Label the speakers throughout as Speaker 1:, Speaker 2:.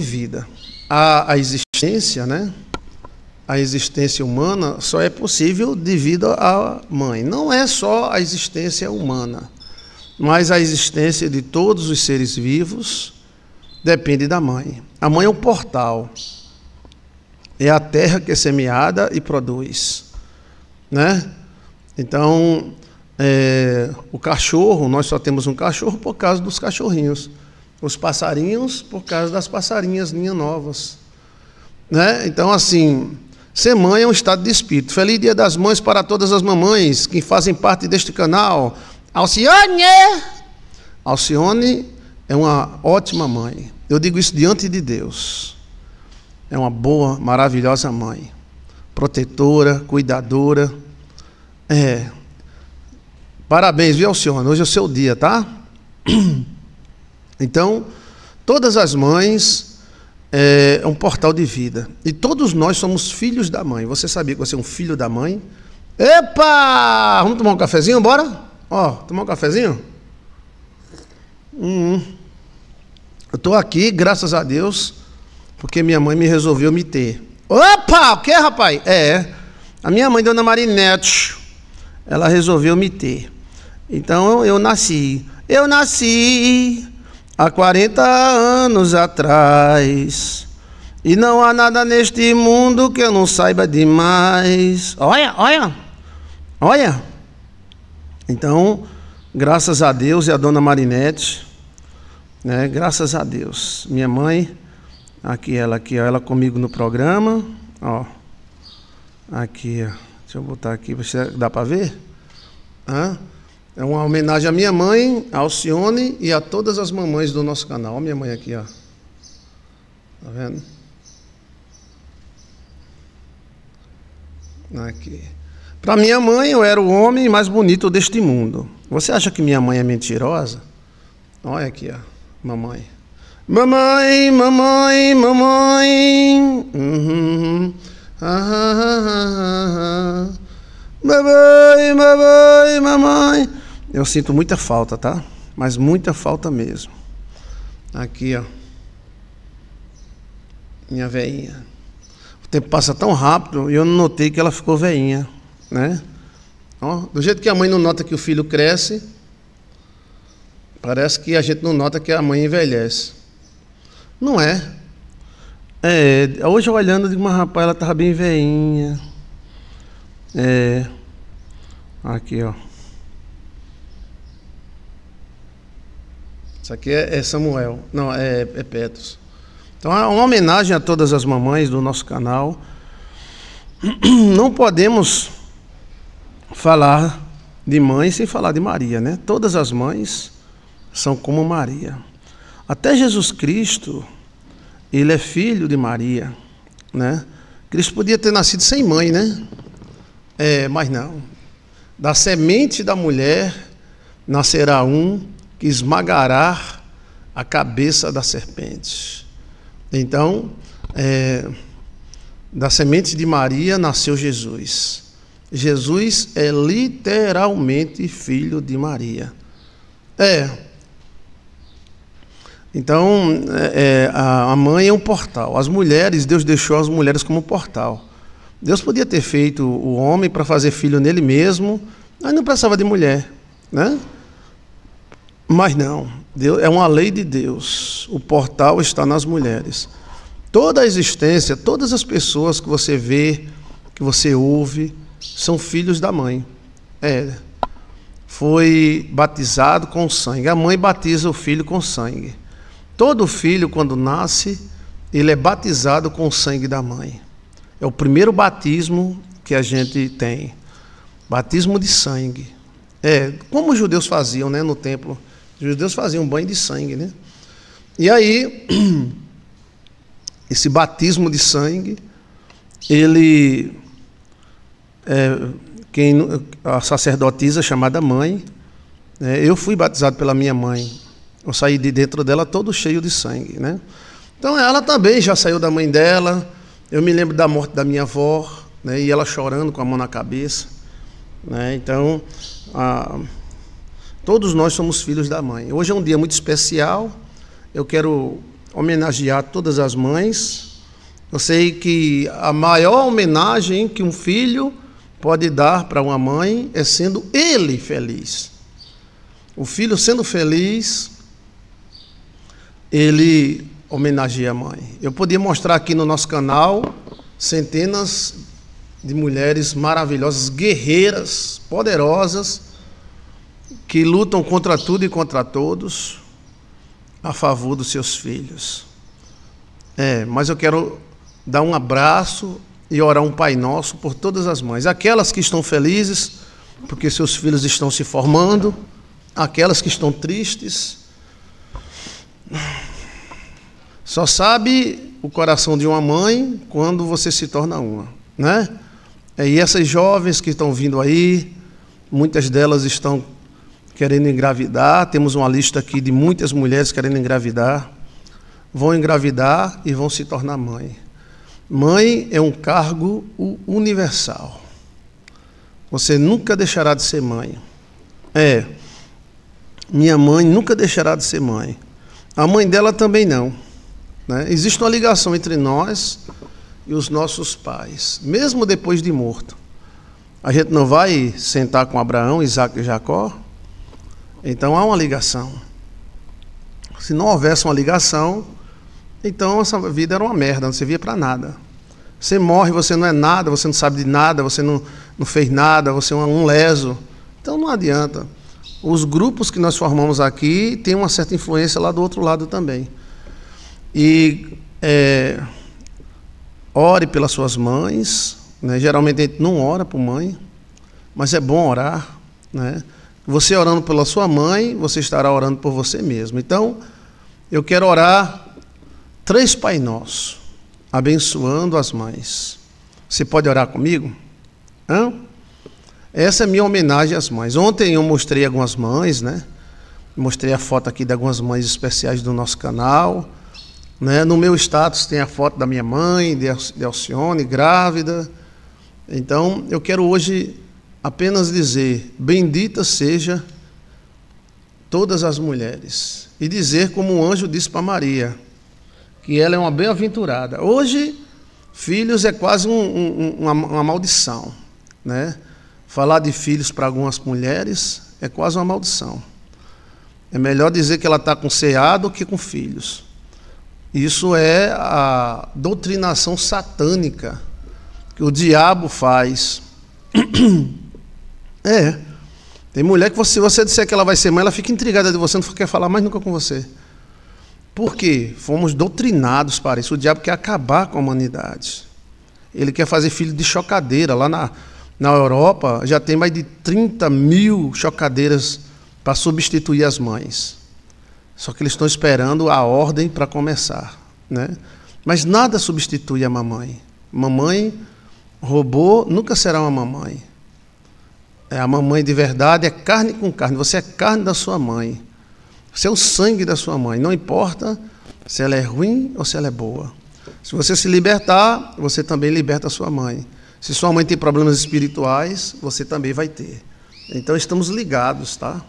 Speaker 1: vida. A, a existência, né? A existência humana só é possível devido à mãe. Não é só a existência humana, mas a existência de todos os seres vivos depende da mãe. A mãe é um portal. É a terra que é semeada e produz, né? Então, é, o cachorro, nós só temos um cachorro por causa dos cachorrinhos os passarinhos por causa das passarinhas linha novas. Né? Então, assim, ser mãe é um estado de espírito. Feliz Dia das Mães para todas as mamães que fazem parte deste canal. Alcione! Alcione é uma ótima mãe. Eu digo isso diante de Deus. É uma boa, maravilhosa mãe. Protetora, cuidadora. É. Parabéns, viu, Alcione? Hoje é o seu dia, tá? Então, todas as mães é, é um portal de vida. E todos nós somos filhos da mãe. Você sabia que você é um filho da mãe? Epa! Vamos tomar um cafezinho, bora? Ó, tomar um cafezinho? Hum. hum. Eu tô aqui, graças a Deus, porque minha mãe me resolveu me ter. Opa! O que, rapaz? É. A minha mãe, Dona Marinete, ela resolveu me ter. Então eu nasci. Eu nasci há 40 anos atrás. E não há nada neste mundo que eu não saiba demais. Olha, olha, olha. Então, graças a Deus e a dona Marinette, né? Graças a Deus. Minha mãe, aqui ela aqui, ó, ela comigo no programa, ó. Aqui, ó. Deixa eu botar aqui, você dá para ver? Hã? É uma homenagem à minha mãe, à Alcione e a todas as mamães do nosso canal. Olha minha mãe aqui, ó. Tá vendo? Aqui. Para minha mãe, eu era o homem mais bonito deste mundo. Você acha que minha mãe é mentirosa? Olha aqui, ó, mamãe. Mamãe, mamãe, mamãe. Uhum. Ah, ah, ah, mamãe, mamãe, mamãe. Eu sinto muita falta, tá? Mas muita falta mesmo. Aqui, ó. Minha veinha. O tempo passa tão rápido e eu não notei que ela ficou veinha, né? Ó, do jeito que a mãe não nota que o filho cresce, parece que a gente não nota que a mãe envelhece. Não é. É, hoje olhando, eu digo, mas rapaz, ela estava bem veinha. É. Aqui, ó. Isso aqui é, é, Samuel, não, é, é Petros. Então é uma homenagem a todas as mamães do nosso canal. Não podemos falar de mãe sem falar de Maria, né? Todas as mães são como Maria. Até Jesus Cristo, ele é filho de Maria, né? Cristo podia ter nascido sem mãe, né? É, mas não. Da semente da mulher nascerá um que esmagará a cabeça da serpente. Então, é, da semente de Maria nasceu Jesus. Jesus é literalmente filho de Maria. É. Então, é, é a mãe é um portal. As mulheres, Deus deixou as mulheres como portal. Deus podia ter feito o homem para fazer filho nele mesmo, mas não precisava de mulher, né? Mas não, Deus, é uma lei de Deus. O portal está nas mulheres. Toda a existência, todas as pessoas que você vê, que você ouve, são filhos da mãe. É. Foi batizado com sangue. A mãe batiza o filho com sangue. Todo filho, quando nasce, ele é batizado com o sangue da mãe. É o primeiro batismo que a gente tem. Batismo de sangue. É, como os judeus faziam né, no templo os judeus faziam um banho de sangue, né? E aí, esse batismo de sangue, ele. É, quem, a sacerdotisa chamada mãe, né? eu fui batizado pela minha mãe. Eu saí de dentro dela todo cheio de sangue, né? Então ela também já saiu da mãe dela. Eu me lembro da morte da minha avó, né? E ela chorando com a mão na cabeça, né? Então a Todos nós somos filhos da mãe. Hoje é um dia muito especial. Eu quero homenagear todas as mães. Eu sei que a maior homenagem que um filho pode dar para uma mãe é sendo ele feliz. O filho sendo feliz, ele homenageia a mãe. Eu podia mostrar aqui no nosso canal centenas de mulheres maravilhosas, guerreiras, poderosas que lutam contra tudo e contra todos a favor dos seus filhos. É, mas eu quero dar um abraço e orar um Pai Nosso por todas as mães. Aquelas que estão felizes porque seus filhos estão se formando, aquelas que estão tristes. Só sabe o coração de uma mãe quando você se torna uma, né? É, e essas jovens que estão vindo aí, muitas delas estão querendo engravidar, temos uma lista aqui de muitas mulheres querendo engravidar, vão engravidar e vão se tornar mãe. Mãe é um cargo universal. Você nunca deixará de ser mãe. É, minha mãe nunca deixará de ser mãe. A mãe dela também não. Né? Existe uma ligação entre nós e os nossos pais, mesmo depois de morto. A gente não vai sentar com Abraão, Isaac e Jacó então há uma ligação. Se não houvesse uma ligação, então essa vida era uma merda, não servia para nada. Você morre, você não é nada, você não sabe de nada, você não, não fez nada, você é um leso. Então não adianta. Os grupos que nós formamos aqui têm uma certa influência lá do outro lado também. E é, ore pelas suas mães. Né? Geralmente a gente não ora por mãe, mas é bom orar. Né? Você orando pela sua mãe, você estará orando por você mesmo. Então, eu quero orar três Pai Nosso, abençoando as mães. Você pode orar comigo? Hã? Essa é minha homenagem às mães. Ontem eu mostrei algumas mães, né? Mostrei a foto aqui de algumas mães especiais do nosso canal. Né? No meu status tem a foto da minha mãe, de Alcione, grávida. Então, eu quero hoje apenas dizer: Bendita seja todas as mulheres. E dizer, como o anjo disse para Maria, que ela é uma bem-aventurada. Hoje, filhos é quase um, um, uma, uma maldição. Né? Falar de filhos para algumas mulheres é quase uma maldição. É melhor dizer que ela está com ceado do que com filhos. Isso é a doutrinação satânica que o diabo faz É. Tem mulher que, você, se você disser que ela vai ser mãe, ela fica intrigada de você, não quer falar mais nunca com você. Por quê? Fomos doutrinados para isso. O diabo quer acabar com a humanidade. Ele quer fazer filho de chocadeira. Lá na, na Europa já tem mais de 30 mil chocadeiras para substituir as mães. Só que eles estão esperando a ordem para começar. Né? Mas nada substitui a mamãe. Mamãe, robô, nunca será uma mamãe. É, a mamãe de verdade é carne com carne. Você é carne da sua mãe. Você é o sangue da sua mãe. Não importa se ela é ruim ou se ela é boa. Se você se libertar, você também liberta a sua mãe. Se sua mãe tem problemas espirituais, você também vai ter. Então estamos ligados, tá?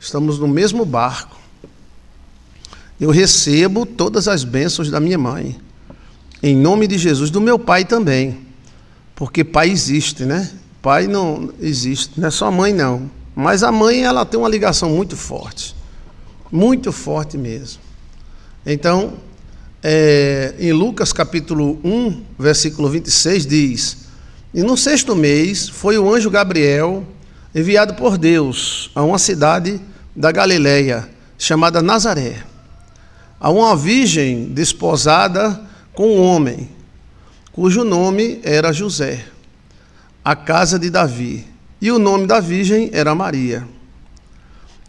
Speaker 1: Estamos no mesmo barco. Eu recebo todas as bênçãos da minha mãe. Em nome de Jesus, do meu pai também. Porque pai existe, né? Pai não existe, não é só mãe não. Mas a mãe ela tem uma ligação muito forte, muito forte mesmo. Então, é, em Lucas capítulo 1, versículo 26 diz: E no sexto mês foi o anjo Gabriel enviado por Deus a uma cidade da Galileia chamada Nazaré, a uma virgem desposada com um homem, cujo nome era José a casa de Davi. E o nome da virgem era Maria.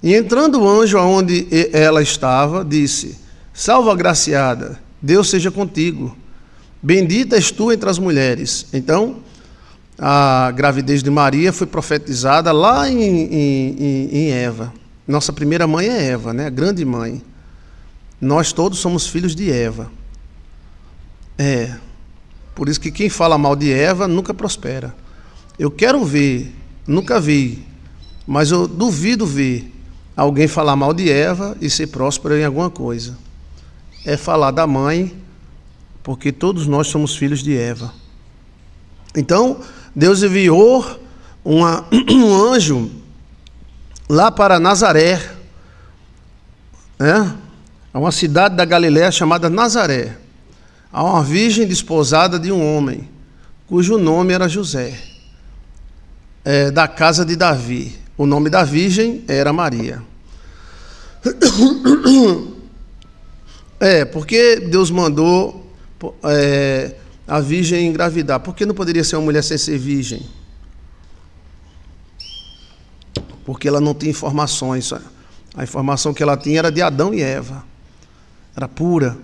Speaker 1: E entrando o anjo aonde ela estava, disse: Salva, agraciada, Deus seja contigo. Bendita és tu entre as mulheres. Então, a gravidez de Maria foi profetizada lá em, em, em Eva. Nossa primeira mãe é Eva, né? a grande mãe. Nós todos somos filhos de Eva. É. Por isso que quem fala mal de Eva nunca prospera. Eu quero ver, nunca vi, mas eu duvido ver alguém falar mal de Eva e ser próspero em alguma coisa. É falar da mãe, porque todos nós somos filhos de Eva. Então, Deus enviou uma, um anjo lá para Nazaré, né? a é uma cidade da Galiléia chamada Nazaré, a uma virgem desposada de um homem, cujo nome era José é, da casa de Davi. O nome da virgem era Maria. É, porque Deus mandou é, a virgem engravidar. Por que não poderia ser uma mulher sem ser virgem? Porque ela não tinha informações. A informação que ela tinha era de Adão e Eva. Era pura.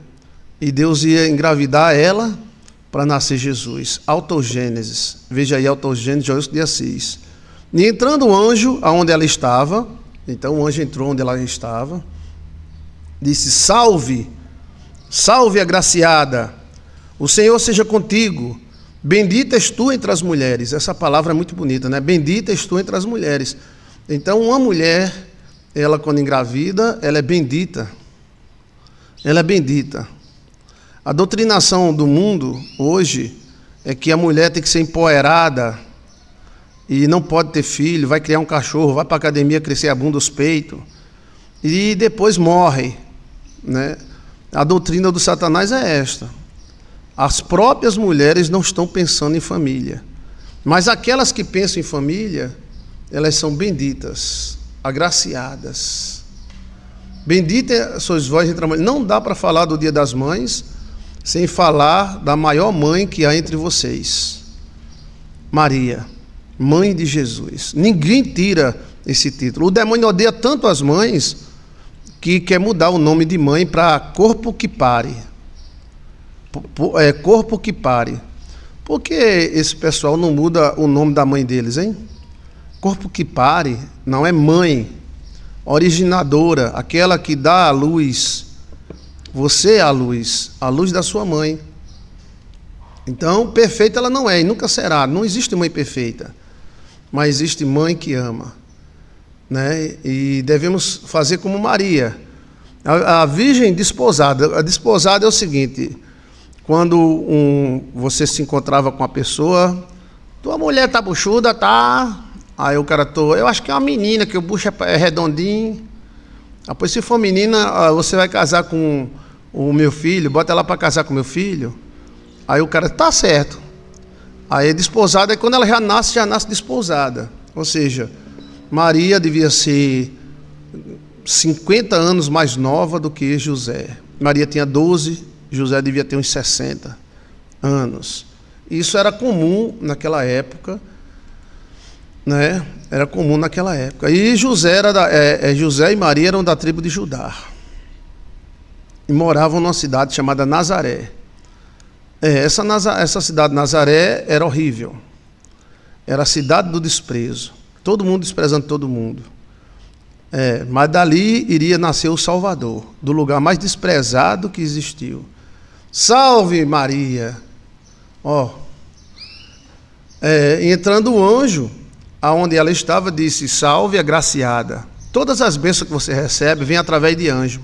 Speaker 1: E Deus ia engravidar ela para nascer Jesus. Autogênesis. Veja aí, Autogênesis de hoje de Assis. E entrando o anjo aonde ela estava, então o anjo entrou onde ela estava, disse: Salve, salve agraciada, o Senhor seja contigo. Bendita és tu entre as mulheres. Essa palavra é muito bonita, né? Bendita és tu entre as mulheres. Então, uma mulher, ela quando engravida, ela é bendita. Ela é bendita. A doutrinação do mundo hoje é que a mulher tem que ser empoeirada e não pode ter filho, vai criar um cachorro, vai para a academia crescer a bunda, os peitos e depois morre, né? A doutrina do Satanás é esta. As próprias mulheres não estão pensando em família. Mas aquelas que pensam em família, elas são benditas, agraciadas. Bendita sois vós entre a mãe. Não dá para falar do Dia das Mães sem falar da maior mãe que há entre vocês, Maria, mãe de Jesus. Ninguém tira esse título. O demônio odeia tanto as mães que quer mudar o nome de mãe para corpo que pare. É corpo que pare. Por que esse pessoal não muda o nome da mãe deles, hein? Corpo que pare não é mãe originadora, aquela que dá a luz você é a luz, a luz da sua mãe. Então, perfeita ela não é e nunca será. Não existe mãe perfeita, mas existe mãe que ama. Né? E devemos fazer como Maria. A, a virgem desposada. A desposada é o seguinte: quando um, você se encontrava com a pessoa, tua mulher tá buchuda, tá? Aí o cara tô, eu acho que é uma menina, que o bucho é, é redondinho. Depois, ah, se for menina, ah, você vai casar com o meu filho, bota ela para casar com meu filho. Aí o cara, tá certo. Aí é desposada é quando ela já nasce, já nasce desposada. Ou seja, Maria devia ser 50 anos mais nova do que José. Maria tinha 12, José devia ter uns 60 anos. Isso era comum naquela época, né? Era comum naquela época. E José, era da, é, é José e Maria eram da tribo de Judá moravam numa cidade chamada Nazaré. É, essa, essa cidade Nazaré era horrível. Era a cidade do desprezo. Todo mundo desprezando todo mundo. É, mas dali iria nascer o Salvador, do lugar mais desprezado que existiu. Salve Maria! Ó, é, entrando o anjo, aonde ela estava, disse: Salve, agraciada. Todas as bênçãos que você recebe vêm através de anjo.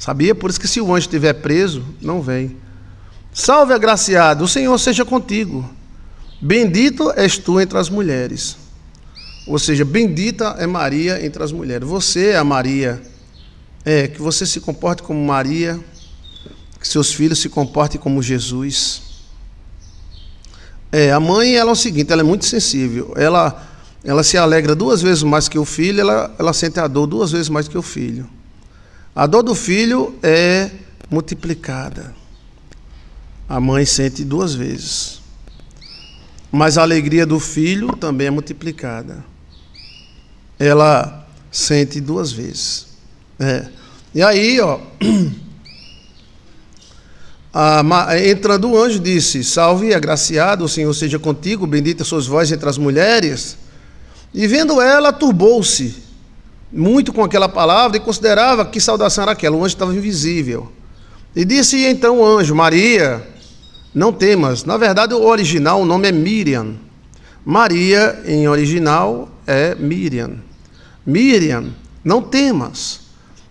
Speaker 1: Sabia? Por isso que se o anjo estiver preso, não vem. Salve, agraciado, o Senhor seja contigo. Bendito és tu entre as mulheres. Ou seja, bendita é Maria entre as mulheres. Você é a Maria. É, que você se comporte como Maria, que seus filhos se comportem como Jesus. É, a mãe, ela é o seguinte, ela é muito sensível. Ela, ela se alegra duas vezes mais que o filho, ela, ela sente a dor duas vezes mais que o filho. A dor do filho é multiplicada. A mãe sente duas vezes. Mas a alegria do filho também é multiplicada. Ela sente duas vezes. É. E aí, ó. A, entrando o anjo, disse: Salve, agraciado, o Senhor seja contigo, bendita sois vós entre as mulheres. E vendo ela, turbou-se muito com aquela palavra e considerava que saudação era aquela. O anjo estava invisível. E disse então o anjo: Maria, não temas. Na verdade, o original, o nome é Miriam. Maria, em original, é Miriam. Miriam, não temas,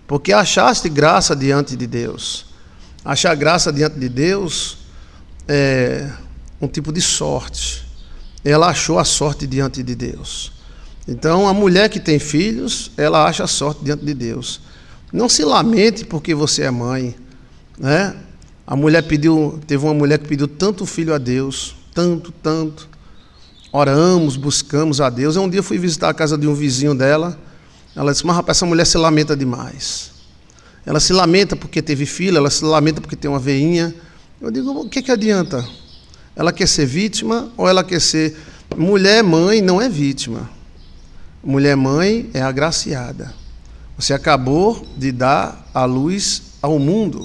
Speaker 1: porque achaste graça diante de Deus. Achar graça diante de Deus é um tipo de sorte. Ela achou a sorte diante de Deus. Então, a mulher que tem filhos, ela acha sorte diante de Deus. Não se lamente porque você é mãe, né? A mulher pediu, teve uma mulher que pediu tanto filho a Deus, tanto, tanto. Oramos, buscamos a Deus. Um dia eu fui visitar a casa de um vizinho dela. Ela disse: "Mas rapaz, essa mulher se lamenta demais. Ela se lamenta porque teve filho, ela se lamenta porque tem uma veinha. Eu digo: o que, que adianta? Ela quer ser vítima ou ela quer ser. Mulher, mãe, não é vítima mulher mãe é agraciada. Você acabou de dar a luz ao mundo.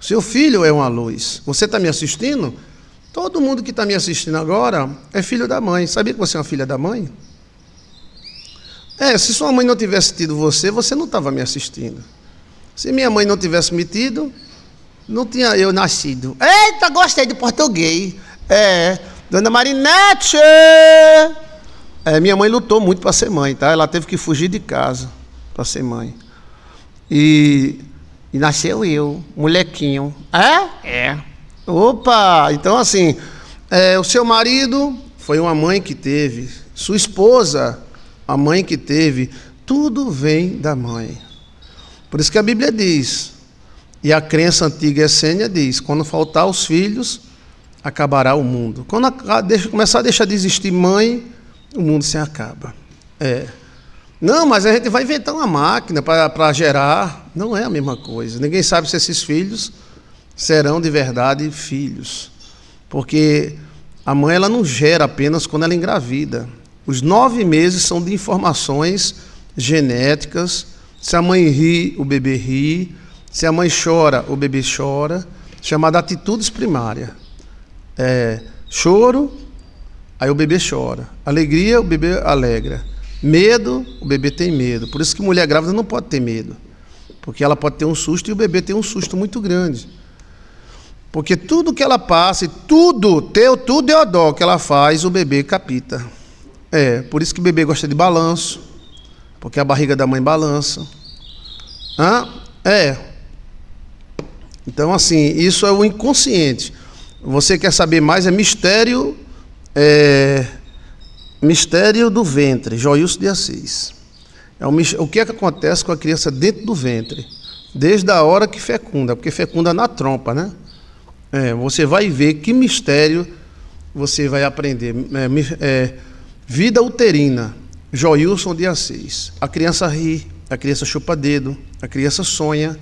Speaker 1: seu filho é uma luz. Você está me assistindo? Todo mundo que está me assistindo agora é filho da mãe. Sabia que você é uma filha da mãe? É, se sua mãe não tivesse tido você, você não estava me assistindo. Se minha mãe não tivesse me tido, não tinha eu nascido. Eita, gostei de português. É, Dona Marinete! É, minha mãe lutou muito para ser mãe, tá? Ela teve que fugir de casa para ser mãe. E, e, nasceu eu, molequinho. É? É. Opa! Então, assim, é, o seu marido foi uma mãe que teve, sua esposa, a mãe que teve, tudo vem da mãe. Por isso que a Bíblia diz, e a crença antiga essênia diz: quando faltar os filhos, acabará o mundo. Quando a, deixa, começar a deixar de existir mãe o mundo se acaba. É. Não, mas a gente vai inventar uma máquina para gerar. Não é a mesma coisa. Ninguém sabe se esses filhos serão de verdade filhos. Porque a mãe ela não gera apenas quando ela engravida. Os nove meses são de informações genéticas. Se a mãe ri, o bebê ri. Se a mãe chora, o bebê chora. Chamada atitudes primárias. É, choro, Aí o bebê chora. Alegria, o bebê alegra. Medo, o bebê tem medo. Por isso que mulher grávida não pode ter medo. Porque ela pode ter um susto e o bebê tem um susto muito grande. Porque tudo que ela passa, tudo, teu, tudo é dó que ela faz, o bebê capita. É, por isso que o bebê gosta de balanço. Porque a barriga da mãe balança. Hã? É. Então, assim, isso é o inconsciente. Você quer saber mais? É mistério é, mistério do ventre, Joilson de Assis. É o, o que, é que acontece com a criança dentro do ventre, desde a hora que fecunda, porque fecunda na trompa, né? É, você vai ver que mistério você vai aprender. É, é vida uterina, Joilson de Assis. A criança ri, a criança chupa dedo, a criança sonha.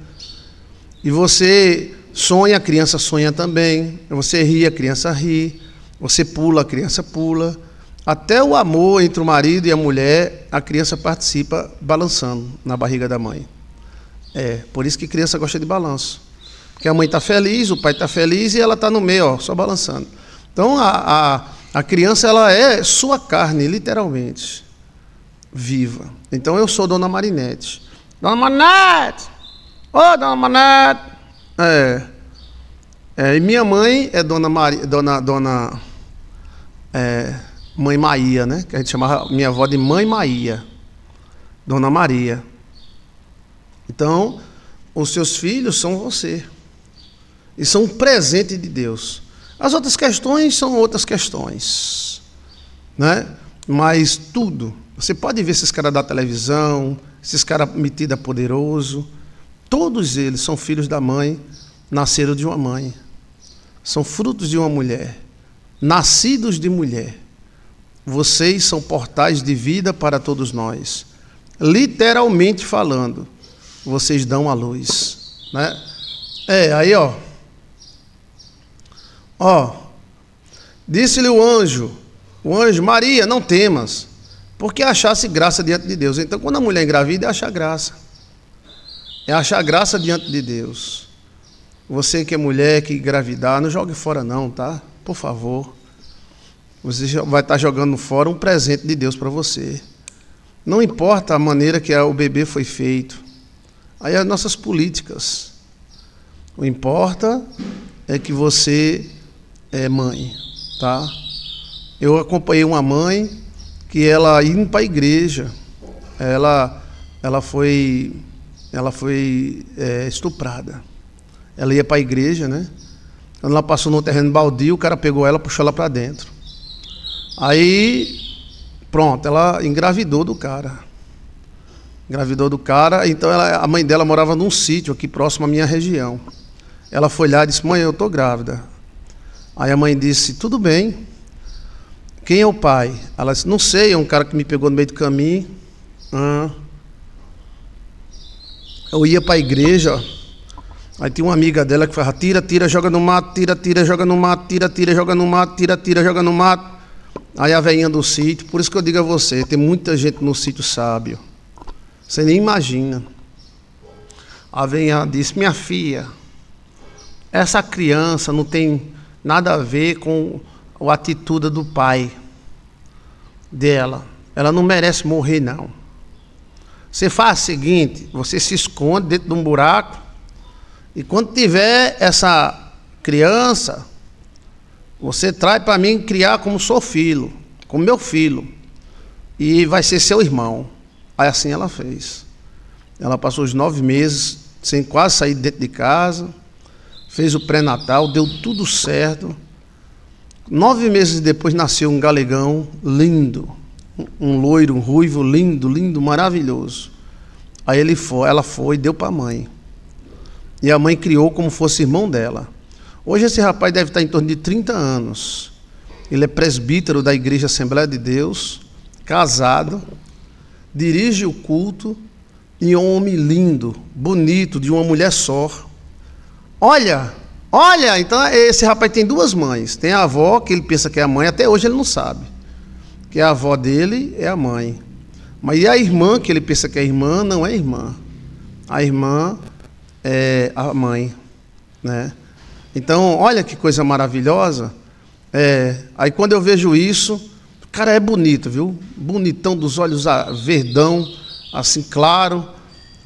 Speaker 1: E você sonha, a criança sonha também. Você ri, a criança ri. Você pula, a criança pula. Até o amor entre o marido e a mulher, a criança participa balançando na barriga da mãe. É, por isso que criança gosta de balanço. Porque a mãe está feliz, o pai está feliz e ela está no meio, ó, só balançando. Então a, a, a criança ela é sua carne, literalmente. Viva. Então eu sou Dona Marinete. Dona Manette, Ô, oh, Dona Manette, É. É, e minha mãe é Dona Maria, Dona, Dona é, Mãe Maria, né? Que a gente chamava minha avó de Mãe Maria, Dona Maria. Então, os seus filhos são você. E são um presente de Deus. As outras questões são outras questões. Né? Mas tudo. Você pode ver esses caras da televisão, esses caras metida poderoso. Todos eles são filhos da mãe, nasceram de uma mãe. São frutos de uma mulher. Nascidos de mulher, vocês são portais de vida para todos nós. Literalmente falando, vocês dão a luz, né? É, aí ó. Ó. Disse-lhe o anjo, o anjo Maria, não temas, porque achasse graça diante de Deus. Então, quando a mulher engravida, é achar graça. É achar graça diante de Deus. Você que é mulher, que engravidar, não jogue fora não, tá? por favor, você vai estar tá jogando fora um presente de Deus para você. Não importa a maneira que o bebê foi feito. Aí as nossas políticas. O importa é que você é mãe, tá? Eu acompanhei uma mãe que ela indo para a igreja, ela, ela foi, ela foi é, estuprada. Ela ia para a igreja, né? Ela passou no terreno baldio, o cara pegou ela, puxou ela para dentro. Aí, pronto, ela engravidou do cara. Engravidou do cara, então ela, a mãe dela morava num sítio aqui próximo à minha região. Ela foi lá e disse: Mãe, eu estou grávida. Aí a mãe disse: Tudo bem. Quem é o pai? Ela disse: Não sei, é um cara que me pegou no meio do caminho. Ah. Eu ia para a igreja, Aí tinha uma amiga dela que falava: tira, tira, joga no mato, tira, tira, joga no mato, tira, tira, joga no mato, tira, tira, joga no mato. Aí a veinha do sítio, por isso que eu digo a você: tem muita gente no sítio sábio. Você nem imagina. A veinha disse: Minha filha, essa criança não tem nada a ver com a atitude do pai dela. Ela não merece morrer, não. Você faz o seguinte: você se esconde dentro de um buraco e quando tiver essa criança, você traz para mim criar como seu filho, como meu filho. E vai ser seu irmão. Aí assim ela fez. Ela passou os nove meses sem quase sair dentro de casa, fez o pré-natal, deu tudo certo. Nove meses depois nasceu um galegão lindo, um loiro, um ruivo lindo, lindo, maravilhoso. Aí ele foi, ela foi e deu para a mãe e a mãe criou como fosse irmão dela. Hoje esse rapaz deve estar em torno de 30 anos. Ele é presbítero da Igreja Assembleia de Deus, casado, dirige o culto e um homem lindo, bonito, de uma mulher só. Olha, olha, então esse rapaz tem duas mães. Tem a avó, que ele pensa que é a mãe, até hoje ele não sabe. Que a avó dele é a mãe. Mas e a irmã, que ele pensa que é irmã, não é irmã. A irmã é, a mãe. Né? Então, olha que coisa maravilhosa. É, aí quando eu vejo isso, o cara é bonito, viu? Bonitão dos olhos verdão, assim claro,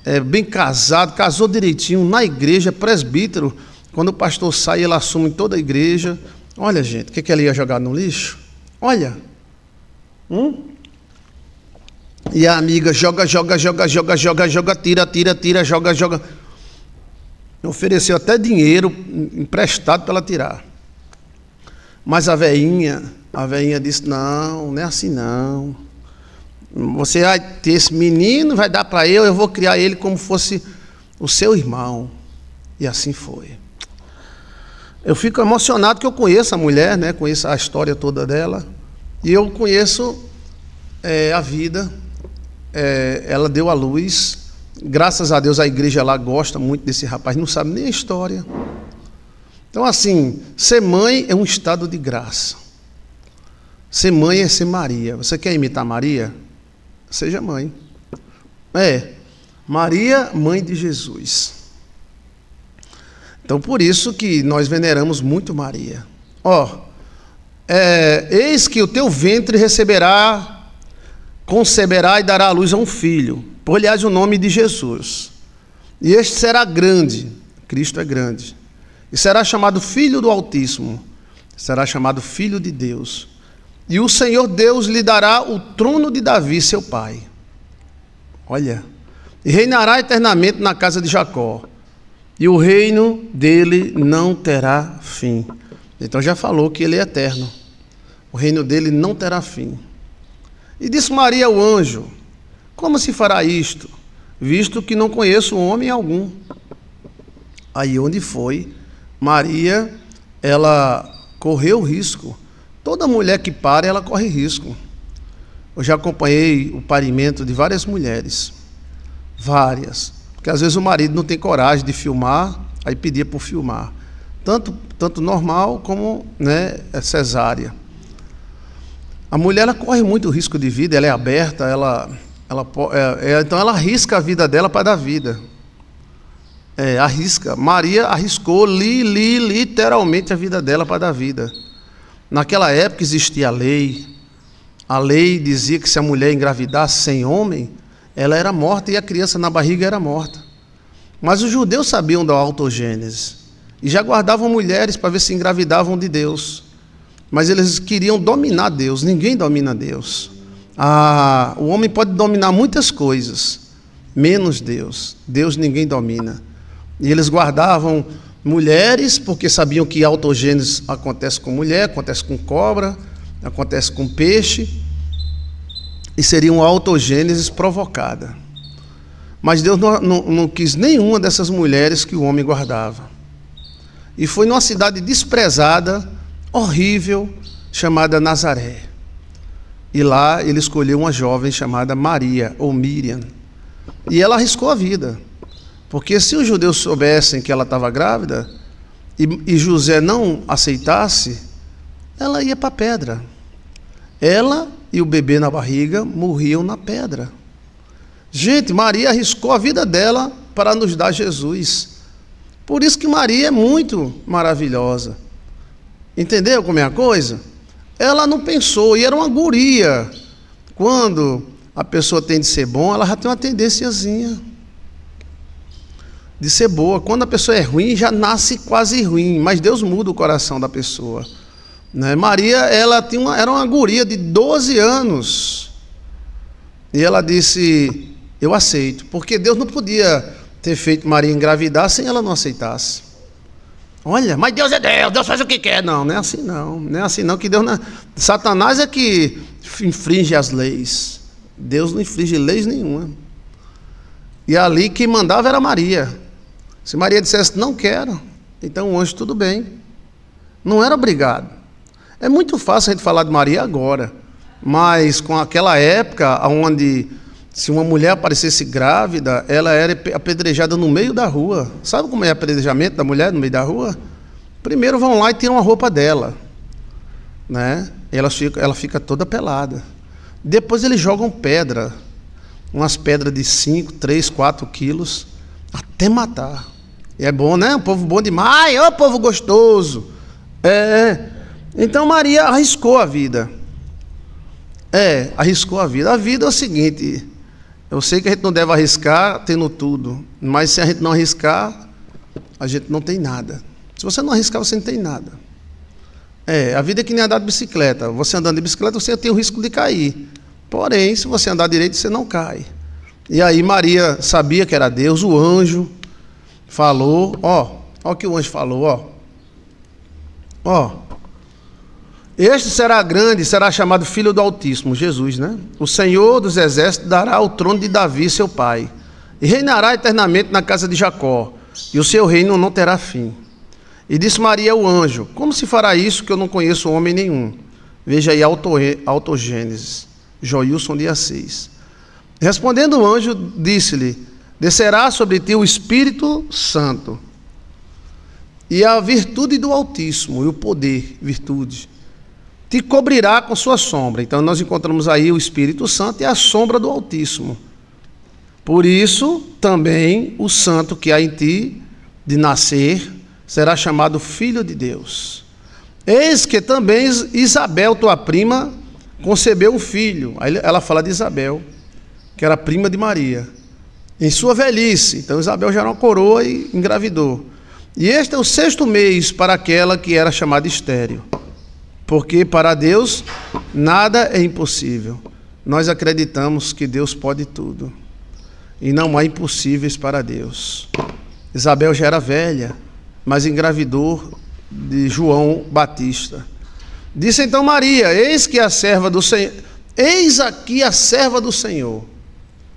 Speaker 1: é, bem casado, casou direitinho na igreja, é presbítero. Quando o pastor sai, ele assume toda a igreja. Olha, gente, o que, que ele ia jogar no lixo? Olha. Hum? E a amiga joga, joga, joga, joga, joga, joga, tira, tira, tira, joga, joga. Ofereceu até dinheiro emprestado para ela tirar. Mas a veinha, a veinha disse: Não, não é assim não. Você vai ter esse menino, vai dar para eu, eu vou criar ele como fosse o seu irmão. E assim foi. Eu fico emocionado que eu conheço a mulher, né? conheço a história toda dela. E eu conheço é, a vida. É, ela deu à luz Graças a Deus a igreja lá gosta muito desse rapaz, não sabe nem a história. Então, assim, ser mãe é um estado de graça. Ser mãe é ser Maria. Você quer imitar Maria? Seja mãe. É. Maria, mãe de Jesus. Então, por isso que nós veneramos muito Maria. Ó, oh, é, eis que o teu ventre receberá, conceberá e dará à luz a um filho por lhe o nome de Jesus. E este será grande, Cristo é grande, e será chamado Filho do Altíssimo, será chamado Filho de Deus. E o Senhor Deus lhe dará o trono de Davi, seu pai. Olha, e reinará eternamente na casa de Jacó, e o reino dele não terá fim. Então já falou que ele é eterno. O reino dele não terá fim. E disse Maria ao anjo: como se fará isto, visto que não conheço homem algum? Aí onde foi, Maria, ela correu risco. Toda mulher que para, ela corre risco. Eu já acompanhei o parimento de várias mulheres. Várias. Porque às vezes o marido não tem coragem de filmar, aí pedia por filmar. Tanto, tanto normal como né, é cesárea. A mulher ela corre muito risco de vida, ela é aberta, ela ela, é, é, então ela arrisca a vida dela para dar vida. É, arrisca. Maria arriscou li, li, literalmente a vida dela para dar vida. Naquela época existia a lei. A lei dizia que se a mulher engravidasse sem homem, ela era morta e a criança na barriga era morta. Mas os judeus sabiam da autogênese e já guardavam mulheres para ver se engravidavam de Deus. Mas eles queriam dominar Deus, ninguém domina Deus. Ah, o homem pode dominar muitas coisas, menos Deus. Deus ninguém domina. E eles guardavam mulheres, porque sabiam que autogênese acontece com mulher, acontece com cobra, acontece com peixe, e seria uma autogênese provocada. Mas Deus não, não, não quis nenhuma dessas mulheres que o homem guardava. E foi numa cidade desprezada, horrível, chamada Nazaré. E lá ele escolheu uma jovem chamada Maria, ou Miriam. E ela arriscou a vida. Porque se os judeus soubessem que ela estava grávida e, e, José não aceitasse, ela ia para a pedra. Ela e o bebê na barriga morriam na pedra. Gente, Maria arriscou a vida dela para nos dar Jesus. Por isso que Maria é muito maravilhosa. Entendeu como é a coisa? Ela não pensou, e era uma guria. Quando a pessoa tem de ser bom, ela já tem uma tendênciazinha de ser boa. Quando a pessoa é ruim, já nasce quase ruim, mas Deus muda o coração da pessoa. Né? Maria, ela tinha uma, era uma guria de 12 anos. E ela disse: Eu aceito, porque Deus não podia ter feito Maria engravidar sem ela não aceitasse. Olha, mas Deus é Deus, Deus faz o que quer. Não, não é assim não. Não é assim não que Deus não... É, Satanás é que infringe as leis. Deus não infringe leis nenhuma. E ali quem mandava era Maria. Se Maria dissesse não quero, então o anjo tudo bem. Não era obrigado. É muito fácil a gente falar de Maria agora, mas com aquela época onde se uma mulher aparecesse grávida, ela era apedrejada no meio da rua. Sabe como é apedrejamento da mulher no meio da rua? Primeiro vão lá e tiram a roupa dela. Né? Ela fica, ela fica toda pelada. Depois eles jogam pedra, umas pedras de 5, 3, 4 quilos, até matar. E é bom, né? Um povo bom demais, ô povo gostoso. É. é. Então Maria arriscou a vida. É, arriscou a vida. A vida é o seguinte: eu sei que a gente não deve arriscar tendo tudo, mas se a gente não arriscar, a gente não tem nada. Se você não arriscar, você não tem nada. É, a vida é que nem andar de bicicleta. Você andando de bicicleta, você tem o risco de cair. Porém, se você andar direito, você não cai. E aí Maria sabia que era Deus, o anjo falou, ó, ó o que o anjo falou, ó. Ó, este será grande, será chamado Filho do Altíssimo, Jesus, né? O Senhor dos Exércitos dará o trono de Davi, seu pai, e reinará eternamente na casa de Jacó, e o seu reino não terá fim. E disse Maria o anjo: Como se fará isso que eu não conheço homem nenhum? Veja aí Autogênesis, Joilson, dia 6. Respondendo o anjo, disse-lhe: Descerá sobre ti o Espírito Santo, e a virtude do Altíssimo, e o poder, virtude te cobrirá com sua sombra. Então nós encontramos aí o Espírito Santo e a sombra do Altíssimo. Por isso, também o santo que há em ti de nascer será chamado filho de Deus. Eis que também Isabel, tua prima, concebeu um filho. Aí ela fala de Isabel, que era prima de Maria, em sua velhice. Então Isabel já era uma coroa e engravidou. E este é o sexto mês para aquela que era chamada estéreo porque para Deus nada é impossível. Nós acreditamos que Deus pode tudo e não há impossíveis para Deus. Isabel já era velha, mas engravidou de João Batista. Disse então Maria: Eis que a serva do Senhor, eis aqui a serva do Senhor.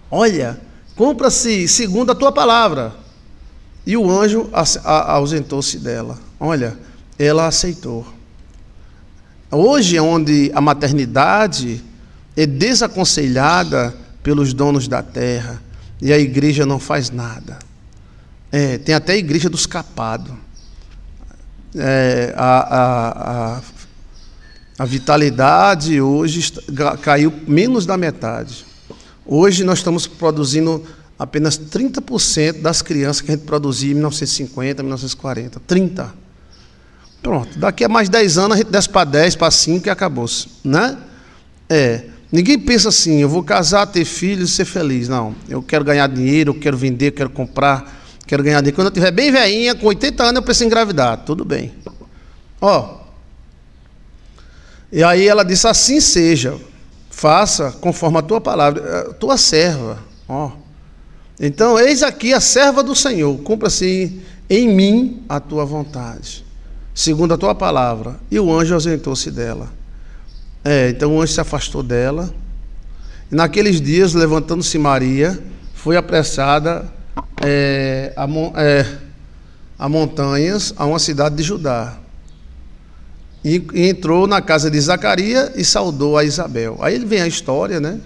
Speaker 1: Olha, cumpra-se segundo a tua palavra. E o anjo ausentou-se dela. Olha, ela aceitou. Hoje é onde a maternidade é desaconselhada pelos donos da terra e a igreja não faz nada. É, tem até a igreja dos capados. É, a, a, a, a vitalidade hoje caiu menos da metade. Hoje nós estamos produzindo apenas 30% das crianças que a gente produzia em 1950, 1940. 30%. Pronto. Daqui a mais 10 anos a gente desce para 10, para 5 e acabou-se. Né? É. Ninguém pensa assim, eu vou casar, ter filhos e ser feliz. Não. Eu quero ganhar dinheiro, eu quero vender, eu quero comprar, quero ganhar dinheiro. Quando eu estiver bem velhinha, com 80 anos, eu preciso engravidar. Tudo bem. Ó. E aí ela disse: assim seja, faça conforme a tua palavra, a tua serva. Ó. Então, eis aqui a serva do Senhor, cumpra-se em mim a tua vontade segundo a tua palavra. E o anjo ausentou-se dela. É, então o anjo se afastou dela. E naqueles dias, levantando-se Maria, foi apressada é, a, é, a, montanhas, a uma cidade de Judá. E, e entrou na casa de Zacarias e saudou a Isabel. Aí vem a história, né?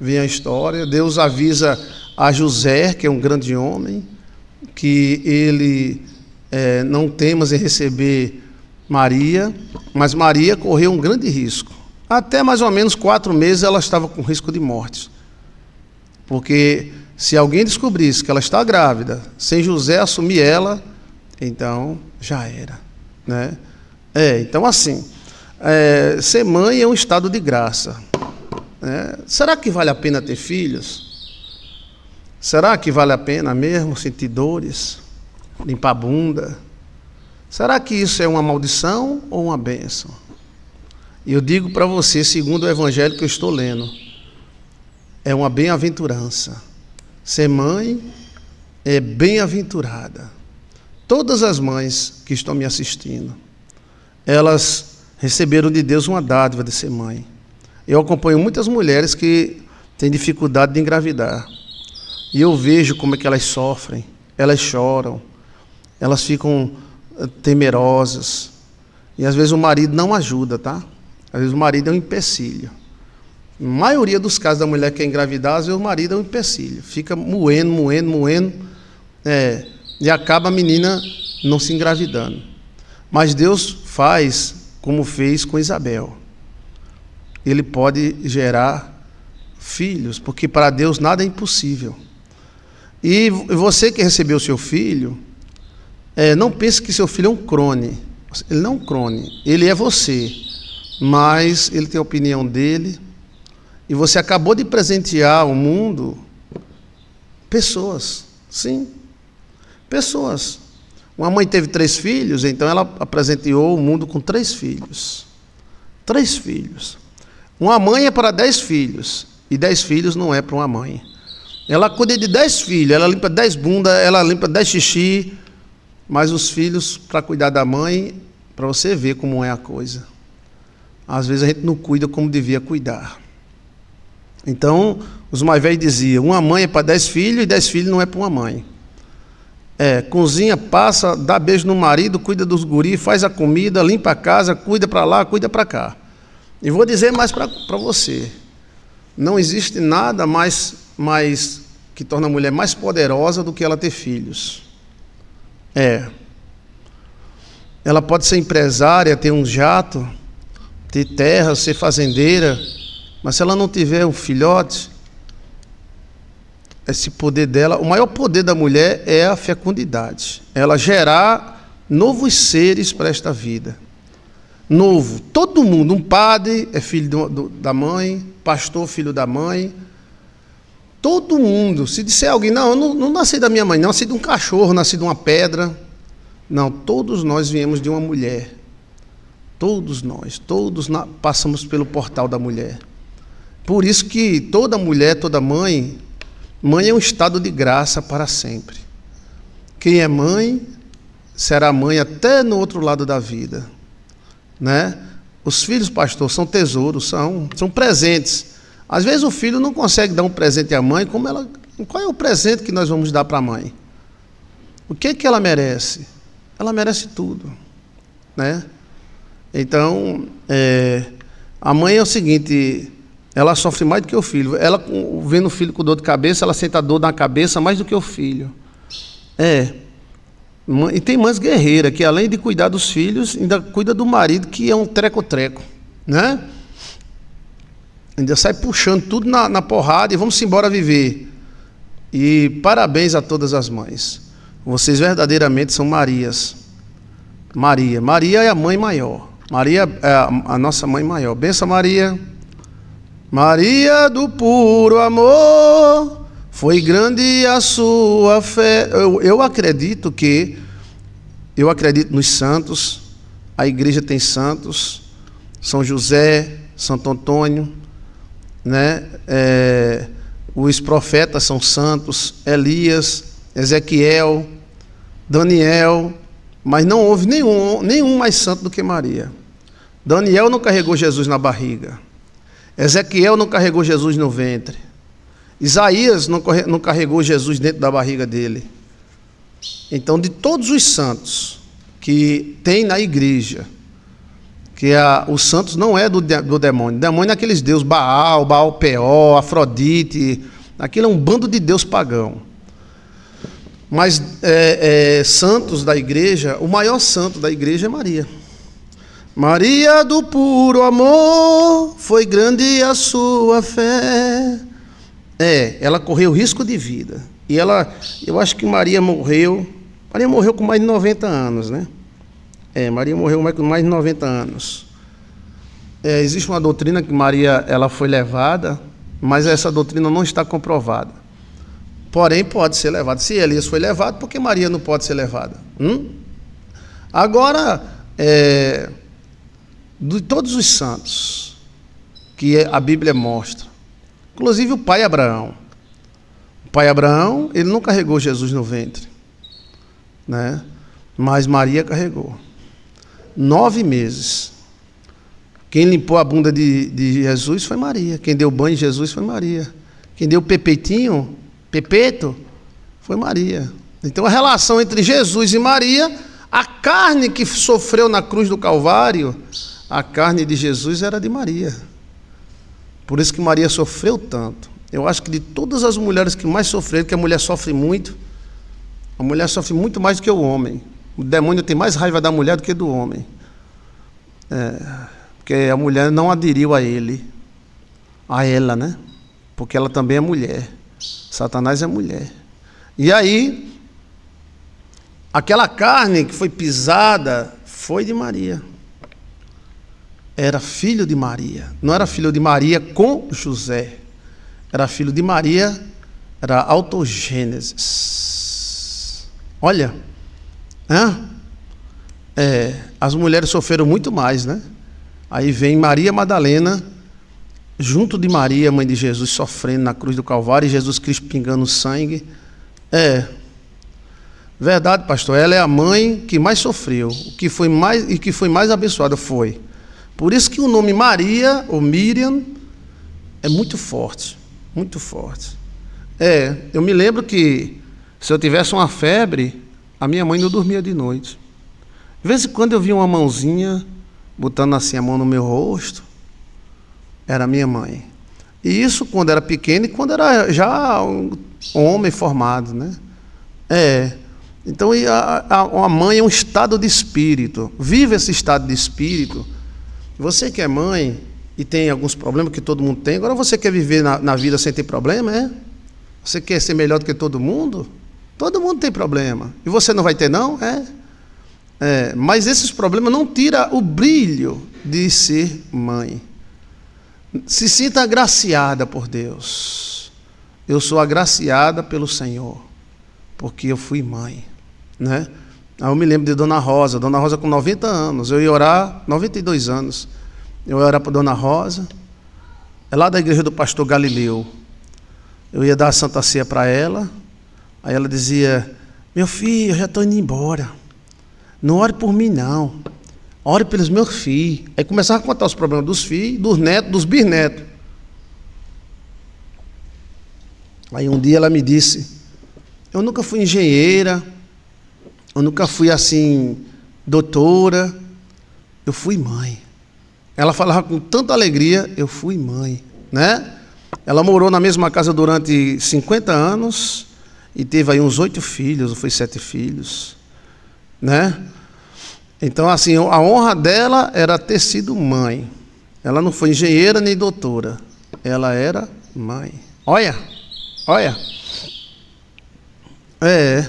Speaker 1: Vem a história. Deus avisa a José, que é um grande homem, que ele é, não temas em receber Maria, mas Maria correu um grande risco. Até mais ou menos quatro meses ela estava com risco de morte. Porque se alguém descobrisse que ela está grávida, sem José assumir ela, então já era. Né? É, então assim, é, ser mãe é um estado de graça. Né? Será que vale a pena ter filhos? Será que vale a pena mesmo sentir dores? limpar a bunda. Será que isso é uma maldição ou uma bênção? Eu digo para você, segundo o evangelho que eu estou lendo, é uma bem-aventurança. Ser mãe é bem-aventurada. Todas as mães que estão me assistindo, elas receberam de Deus uma dádiva de ser mãe. Eu acompanho muitas mulheres que têm dificuldade de engravidar. E eu vejo como é que elas sofrem, elas choram, elas ficam eh, temerosas. E às vezes o marido não ajuda, tá? Às vezes o marido é um empecilho. Na maioria dos casos da mulher que é engravidada, às vezes o marido é um empecilho. Fica moendo, moendo, moendo. É, e acaba a menina não se engravidando. Mas Deus faz como fez com Isabel. Ele pode gerar filhos, porque para Deus nada é impossível. E você que recebeu seu filho, é, não pense que seu filho é um crone. Ele não é um crone. Ele é você. Mas ele tem a opinião dele. E você acabou de presentear o mundo pessoas. Sim. Pessoas. Uma mãe teve três filhos, então ela presenteou o mundo com três filhos. Três filhos. Uma mãe é para dez filhos. E dez filhos não é para uma mãe. Ela cuida de dez filhos, ela limpa dez bundas, ela limpa dez xixi, mas os filhos, para cuidar da mãe, para você ver como é a coisa. Às vezes a gente não cuida como devia cuidar. Então, os mais velhos diziam: uma mãe é para dez filhos e dez filhos não é para uma mãe. É, cozinha, passa, dá beijo no marido, cuida dos guri, faz a comida, limpa a casa, cuida para lá, cuida para cá. E vou dizer mais para você: não existe nada mais, mais que torna a mulher mais poderosa do que ela ter filhos. É. Ela pode ser empresária, ter um jato, ter terra, ser fazendeira, mas se ela não tiver um filhote, esse poder dela, o maior poder da mulher é a fecundidade. Ela gerar novos seres para esta vida. Novo, todo mundo, um padre é filho do, do, da mãe, pastor filho da mãe, Todo mundo, se disser alguém, não, eu não, não nasci da minha mãe, não, nasci de um cachorro, nasci de uma pedra. Não, todos nós viemos de uma mulher. Todos nós, todos passamos pelo portal da mulher. Por isso que toda mulher, toda mãe, mãe é um estado de graça para sempre. Quem é mãe será mãe até no outro lado da vida, né? Os filhos, pastor, são tesouros, são, são presentes. Às vezes o filho não consegue dar um presente à mãe, como ela, qual é o presente que nós vamos dar para a mãe? O que é que ela merece? Ela merece tudo, né? Então, é, a mãe é o seguinte, ela sofre mais do que o filho. Ela vendo o filho com dor de cabeça, ela sente a dor na cabeça mais do que o filho. É. E tem mães guerreiras que além de cuidar dos filhos, ainda cuida do marido que é um treco-treco, né? Ainda sai puxando tudo na, na porrada e vamos embora viver. E parabéns a todas as mães. Vocês verdadeiramente são Marias. Maria. Maria é a mãe maior. Maria é a nossa mãe maior. Bença Maria. Maria do puro amor, foi grande a sua fé. Eu, eu, acredito que, eu acredito nos santos, a igreja tem santos, São José, Santo Antônio, né? É, os profetas são santos, Elias, Ezequiel, Daniel, mas não houve nenhum, nenhum mais santo do que Maria. Daniel não carregou Jesus na barriga. Ezequiel não carregou Jesus no ventre. Isaías não carregou Jesus dentro da barriga dele. Então, de todos os santos que tem na igreja, que a, o Santos não é do, do demônio. Demônio é aqueles deuses, Baal, Baal Peor, Afrodite. Aquilo é um bando de deus pagão. Mas é, é, santos da igreja, o maior santo da igreja é Maria. Maria do puro amor, foi grande a sua fé. É, ela correu risco de vida. E ela, eu acho que Maria morreu, Maria morreu com mais de 90 anos, né? É, Maria morreu com mais de 90 anos. É, existe uma doutrina que Maria ela foi levada, mas essa doutrina não está comprovada. Porém, pode ser levada. Se Elias foi levado, por que Maria não pode ser levada? Hum? Agora, é, de todos os santos que a Bíblia mostra, inclusive o pai Abraão. O pai Abraão, ele não carregou Jesus no ventre, né? mas Maria carregou nove meses. Quem limpou a bunda de, de Jesus foi Maria. Quem deu banho em Jesus foi Maria. Quem deu pepeitinho, pepeto, foi Maria. Então a relação entre Jesus e Maria, a carne que sofreu na cruz do Calvário, a carne de Jesus era de Maria. Por isso que Maria sofreu tanto. Eu acho que de todas as mulheres que mais sofreram, que a mulher sofre muito, a mulher sofre muito mais do que o homem. O demônio tem mais raiva da mulher do que do homem. É, porque a mulher não aderiu a ele, a ela, né? Porque ela também é mulher. Satanás é mulher. E aí, aquela carne que foi pisada foi de Maria. Era filho de Maria. Não era filho de Maria com José. Era filho de Maria, era autogênesis. Olha. Hã? É, as mulheres sofreram muito mais, né? Aí vem Maria Madalena, junto de Maria, mãe de Jesus, sofrendo na cruz do Calvário, e Jesus Cristo pingando sangue. É. Verdade, pastor, ela é a mãe que mais sofreu, que foi mais e que foi mais abençoada foi. Por isso que o nome Maria ou Miriam é muito forte, muito forte. É, eu me lembro que se eu tivesse uma febre, a minha mãe não dormia de noite. De vez em quando eu via uma mãozinha botando assim a mão no meu rosto. Era minha mãe. E isso quando era pequeno e quando era já um homem formado, né? É. Então a, a, a mãe é um estado de espírito. Vive esse estado de espírito. Você que é mãe e tem alguns problemas que todo mundo tem, agora você quer viver na, na vida sem ter problema, é? Você quer ser melhor do que todo mundo? Todo mundo tem problema. E você não vai ter, não? É. é mas esses problemas não tiram o brilho de ser mãe. Se sinta agraciada por Deus. Eu sou agraciada pelo Senhor, porque eu fui mãe. Né? Aí ah, eu me lembro de Dona Rosa, Dona Rosa com 90 anos. Eu ia orar, 92 anos. Eu ia orar para Dona Rosa. É lá da igreja do pastor Galileu. Eu ia dar a Santa Ceia para ela, Aí ela dizia: Meu filho, eu já estou indo embora. Não ore por mim, não. Ore pelos meus filhos. Aí começava a contar os problemas dos filhos, dos netos, dos bisnetos. Aí um dia ela me disse: Eu nunca fui engenheira, eu nunca fui assim, doutora, eu fui mãe. Ela falava com tanta alegria: Eu fui mãe, né? Ela morou na mesma casa durante 50 anos e teve aí uns oito filhos, ou foi sete filhos, né? Então, assim, a honra dela era ter sido mãe. Ela não foi engenheira nem doutora. Ela era mãe. Olha, olha. É.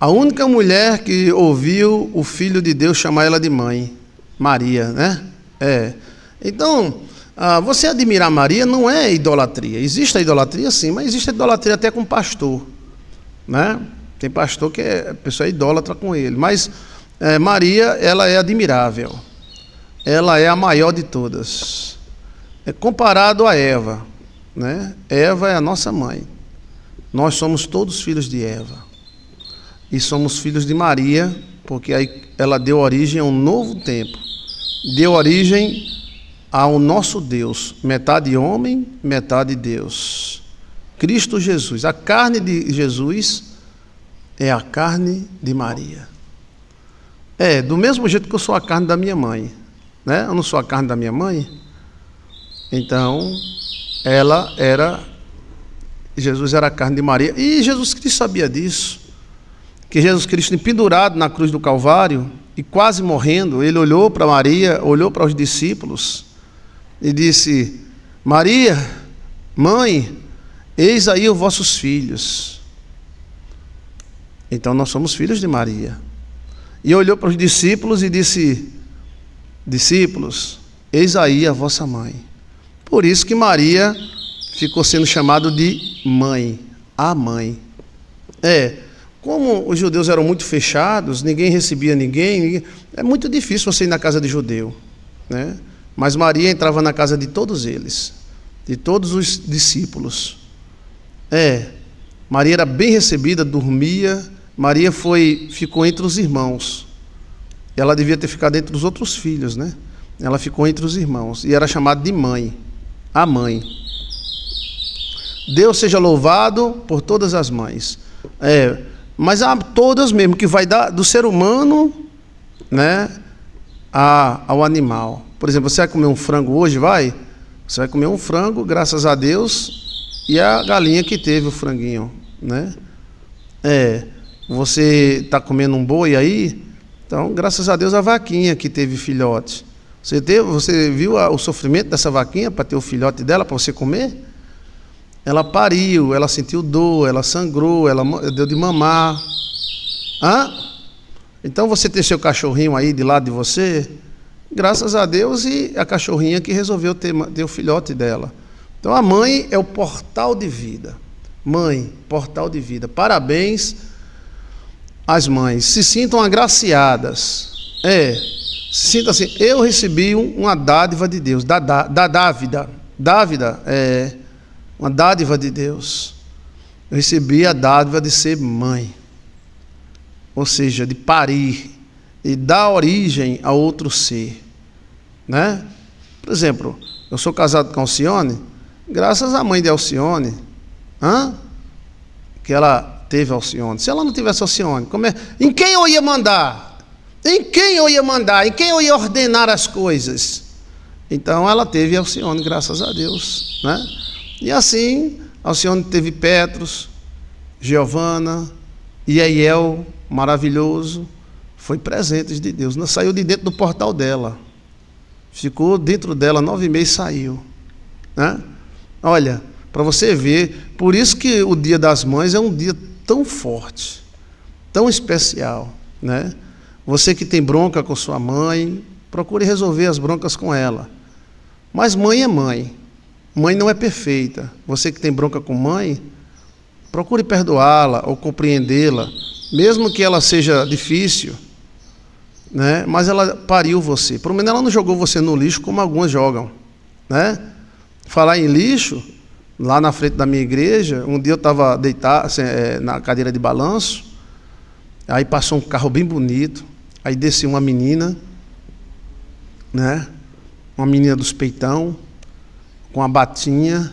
Speaker 1: A única mulher que ouviu o filho de Deus chamar ela de mãe, Maria, né? É. Então, ah, você admirar Maria não é idolatria. Existe a idolatria, sim, mas existe a idolatria até com pastor. Né? Tem pastor que é, a pessoa é idólatra com ele. Mas é, Maria, ela é admirável. Ela é a maior de todas. É comparado a Eva. Né? Eva é a nossa mãe. Nós somos todos filhos de Eva. E somos filhos de Maria, porque aí ela deu origem a um novo tempo. Deu origem ao nosso Deus, metade homem, metade Deus. Cristo Jesus. A carne de Jesus é a carne de Maria. É, do mesmo jeito que eu sou a carne da minha mãe, né? Eu não sou a carne da minha mãe. Então, ela era Jesus era a carne de Maria. E Jesus Cristo sabia disso. Que Jesus Cristo, pendurado na cruz do Calvário e quase morrendo, ele olhou para Maria, olhou para os discípulos e disse: Maria, mãe, eis aí os vossos filhos. Então nós somos filhos de Maria. E olhou para os discípulos e disse: Discípulos, eis aí a vossa mãe. Por isso que Maria ficou sendo chamada de mãe, a mãe. É, como os judeus eram muito fechados, ninguém recebia ninguém, é muito difícil você ir na casa de judeu, né? Mas Maria entrava na casa de todos eles, de todos os discípulos. É, Maria era bem recebida, dormia. Maria foi, ficou entre os irmãos. Ela devia ter ficado entre os outros filhos, né? Ela ficou entre os irmãos e era chamada de mãe, a mãe. Deus seja louvado por todas as mães. É, mas há todas mesmo que vai dar do ser humano, né, a, ao animal. Por exemplo, você vai comer um frango hoje, vai? Você vai comer um frango, graças a Deus, e a galinha que teve o franguinho, né? É, você está comendo um boi aí, então, graças a Deus, a vaquinha que teve filhote. Você, teve, você viu a, o sofrimento dessa vaquinha para ter o filhote dela, para você comer? Ela pariu, ela sentiu dor, ela sangrou, ela deu de mamar. Hã? Então você tem seu cachorrinho aí de lado de você, graças a Deus, e a cachorrinha que resolveu ter, ter o filhote dela. Então a mãe é o portal de vida. Mãe, portal de vida. Parabéns às mães. Se sintam agraciadas. É. Se sinta assim. Eu recebi uma dádiva de Deus. Da, da, da dávida. Dávida é uma dádiva de Deus. Eu recebi a dádiva de ser mãe. Ou seja, de parir e dá origem a outro ser. Né? Por exemplo, eu sou casado com Alcione, graças à mãe de Alcione, hã? que ela teve Alcione. Se ela não tivesse Alcione, como é? em quem eu ia mandar? Em quem eu ia mandar? Em quem eu ia ordenar as coisas? Então ela teve Alcione, graças a Deus. Né? E assim, Alcione teve Petros, Giovana, Iaiel, maravilhoso, foi presentes de Deus. Saiu de dentro do portal dela. Ficou dentro dela nove meses saiu. Né? Olha, para você ver, por isso que o Dia das Mães é um dia tão forte, tão especial. Né? Você que tem bronca com sua mãe, procure resolver as broncas com ela. Mas mãe é mãe. Mãe não é perfeita. Você que tem bronca com mãe, procure perdoá-la ou compreendê-la, mesmo que ela seja difícil né? mas ela pariu você. Pelo menos ela não jogou você no lixo como algumas jogam. Né? Falar em lixo, lá na frente da minha igreja, um dia eu estava deitado assim, é, na cadeira de balanço, aí passou um carro bem bonito, aí desceu uma menina, né? uma menina dos peitão, com a batinha,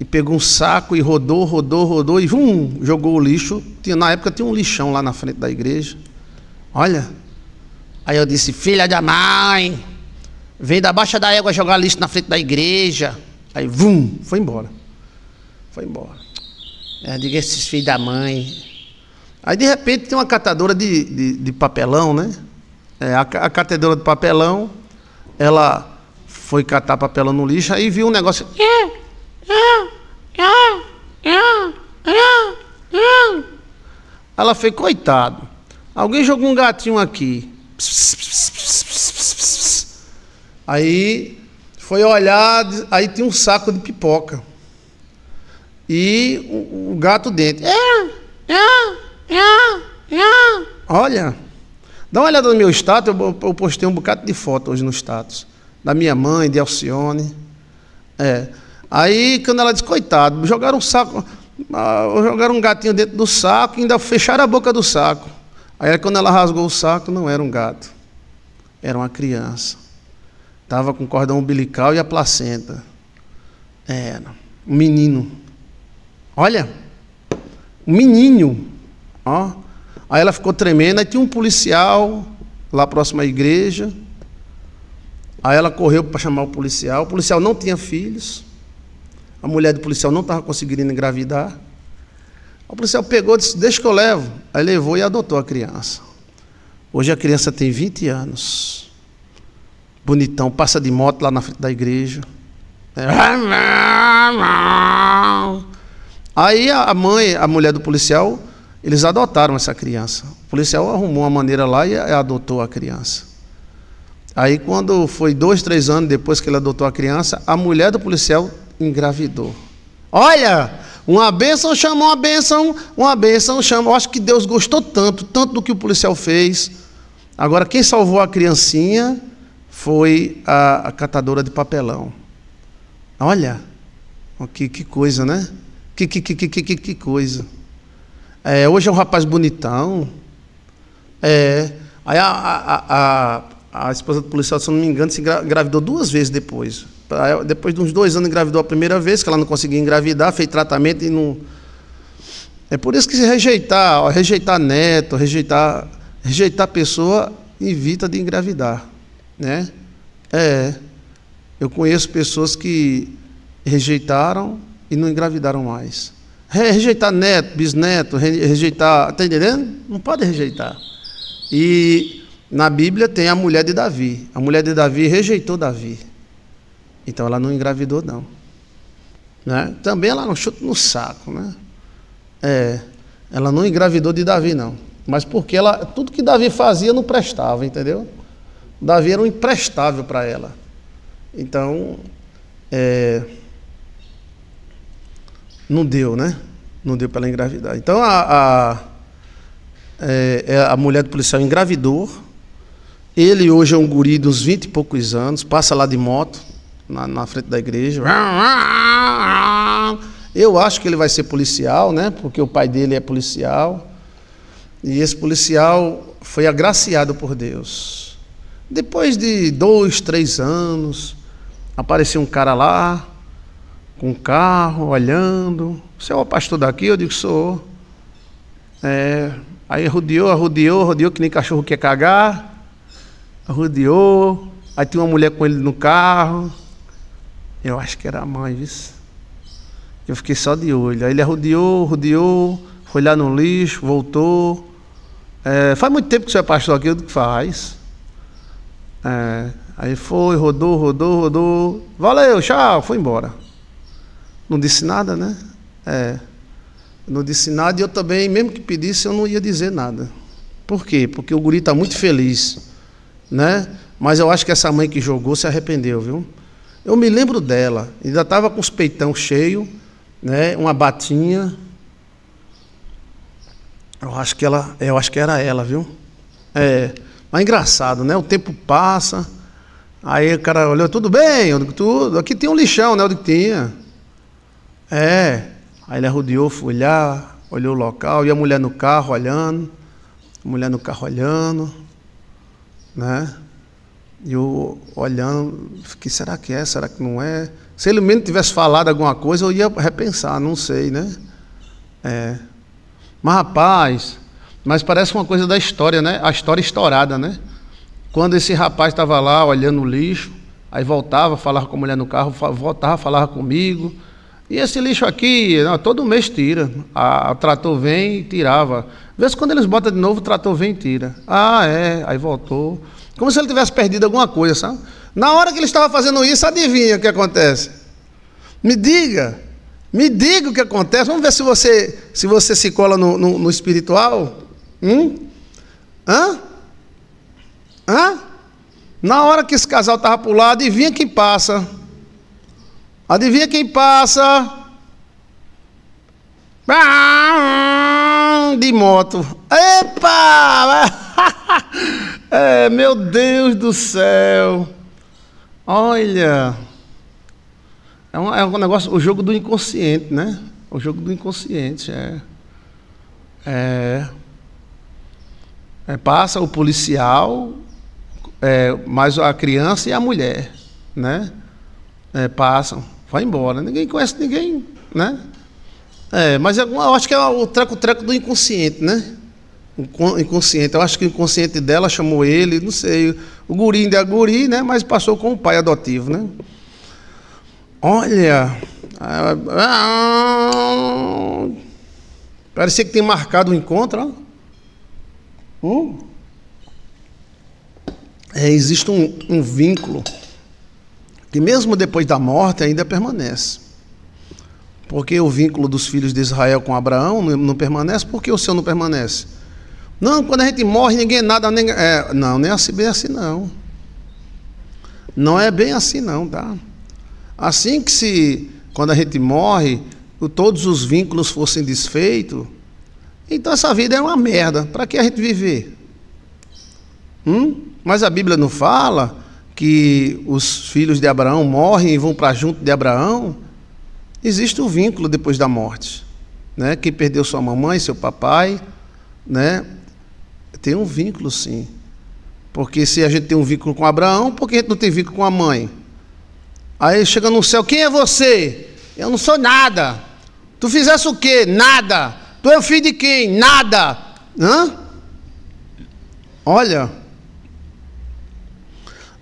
Speaker 1: e pegou um saco e rodou, rodou, rodou, e vum, jogou o lixo. Tinha, na época tinha um lixão lá na frente da igreja. Olha, Aí eu disse, filha da mãe, vem da baixa da égua jogar lixo na frente da igreja. Aí, vum, foi embora. Foi embora. É, eu digo, esses filhos da mãe. Aí, de repente, tem uma catadora de, de, de papelão, né? É, a, a catadora de papelão, ela foi catar papelão no lixo, aí viu um negócio. É, é, ela foi, coitado. Alguém jogou um gatinho aqui. Aí foi olhar, aí tinha um saco de pipoca. E o, gato dentro. É, é, é, Olha, dá uma olhada no meu status, eu, eu postei um bocado de foto hoje no status. Da minha mãe, de Alcione. É. Aí quando ela disse, coitado, jogaram um saco. Ah, jogaram um gatinho dentro do saco e ainda fecharam a boca do saco. Aí quando ela rasgou o saco, não era um gato, era uma criança. Estava com cordão umbilical e a placenta. Era um menino. Olha, um menino. Ó. Aí ela ficou tremendo, aí tinha um policial lá próximo à igreja. Aí ela correu para chamar o policial. O policial não tinha filhos. A mulher do policial não estava conseguindo engravidar. O policial pegou e disse: Deixa que eu levo. Aí levou e adotou a criança. Hoje a criança tem 20 anos. Bonitão, passa de moto lá na frente da igreja. Aí a mãe, a mulher do policial, eles adotaram essa criança. O policial arrumou uma maneira lá e adotou a criança. Aí, quando foi dois, três anos depois que ele adotou a criança, a mulher do policial engravidou. Olha, uma bênção chama uma bênção, uma bênção chama. Eu acho que Deus gostou tanto, tanto do que o policial fez. Agora, quem salvou a criancinha foi a, a catadora de papelão. Olha, que, que coisa, né? Que, que, que, que, que, que coisa. É, hoje é um rapaz bonitão. É, aí a, a, a, a esposa do policial, se não me engano, se engravidou duas vezes depois. Depois de uns dois anos engravidou a primeira vez, que ela não conseguia engravidar, fez tratamento e não. É por isso que se rejeitar, ó, rejeitar neto, rejeitar, rejeitar pessoa, evita de engravidar. Né? É. Eu conheço pessoas que rejeitaram e não engravidaram mais. Rejeitar neto, bisneto, rejeitar. Está entendendo? Não pode rejeitar. E na Bíblia tem a mulher de Davi. A mulher de Davi rejeitou Davi. Então ela não engravidou, não. Né? Também ela não chuta no saco, né? É, ela não engravidou de Davi, não. Mas porque ela, tudo que Davi fazia não prestava, entendeu? Davi era um imprestável para ela. Então, é, não deu, né? Não deu para ela engravidar. Então, a, a, é, é, a mulher do policial engravidou. Ele hoje é um guri de uns 20 e poucos anos, passa lá de moto, na, na frente da igreja. Eu acho que ele vai ser policial, né? Porque o pai dele é policial. E esse policial foi agraciado por Deus. Depois de dois, três anos, apareceu um cara lá, com um carro, olhando. Você é o pastor daqui? Eu digo, sou. É, aí rodeou, rodeou, rodeou, que nem cachorro quer cagar. Rodeou. Aí tinha uma mulher com ele no carro. Eu acho que era a mãe, viu? Eu fiquei só de olho. Aí ele rodeou, rodeou, foi lá no lixo, voltou. É, faz muito tempo que o senhor é pastor aqui, o que faz. É, aí foi, rodou, rodou, rodou. Valeu, tchau, foi embora. Não disse nada, né? É, não disse nada e eu também, mesmo que pedisse, eu não ia dizer nada. Por quê? Porque o guri está muito feliz, né? Mas eu acho que essa mãe que jogou se arrependeu, viu? Eu me lembro dela, ainda estava com os peitão cheio, né, uma batinha. Eu acho que ela, é, eu acho que era ela, viu? É, mas engraçado, né? O tempo passa. Aí o cara olhou, tudo bem? Eu digo, tudo. Aqui tem um lixão, né? O que tinha. É. Aí ele arrodeou, foi olhar, olhou o local, e a mulher no carro olhando, a mulher no carro olhando, né? E eu olhando, que será que é? Será que não é? Se ele mesmo tivesse falado alguma coisa, eu ia repensar, não sei, né? É. Mas rapaz, mas parece uma coisa da história, né? A história estourada, né? Quando esse rapaz estava lá olhando o lixo, aí voltava, falava com a mulher no carro, voltava, falava comigo. E esse lixo aqui, não, né, todo mês tira. A, o trator vem e tirava. De vez quando eles botam de novo, o trator vem e tira. Ah, é. Aí voltou. Como se ele tivesse perdido alguma coisa, sabe? Na hora que ele estava fazendo isso, adivinha o que acontece? Me diga, me diga o que acontece. Vamos ver se você se, você se cola no, no, no espiritual. Hum? Hã? Hã? Na hora que esse casal estava por lá, adivinha quem passa? Adivinha quem passa? De moto. Epa! é, meu Deus do céu. Olha. É um, é um, negócio, o jogo do inconsciente, né? O jogo do inconsciente. É. É. é passa o policial, é, mais a criança e a mulher, né? É, passam, vai embora. Ninguém conhece ninguém, né? É, mas é eu acho que é o treco-treco do inconsciente, né? inconsciente. Eu acho que o inconsciente dela chamou ele, não sei. O guri ainda é guri, né? Mas passou com o pai adotivo, né? Olha. Parecia que tem marcado um encontro. Hum? É, existe um, um vínculo que, mesmo depois da morte, ainda permanece. Porque o vínculo dos filhos de Israel com Abraão não permanece, porque o seu não permanece? Não, quando a gente morre, ninguém é nada. Nem, é, não, nem é assim, bem assim não. Não é bem assim não, tá? Assim que se, quando a gente morre, todos os vínculos fossem desfeitos, então essa vida é uma merda. Para que a gente viver? Hum? Mas a Bíblia não fala que os filhos de Abraão morrem e vão para junto de Abraão? Existe o um vínculo depois da morte. Né? Quem perdeu sua mamãe, seu papai, né? Tem um vínculo, sim. Porque se a gente tem um vínculo com Abraão, por que a gente não tem vínculo com a mãe? Aí chega no céu, quem é você? Eu não sou nada. Tu fizesse o quê? Nada. Tu é o filho de quem? Nada. Hã? Olha.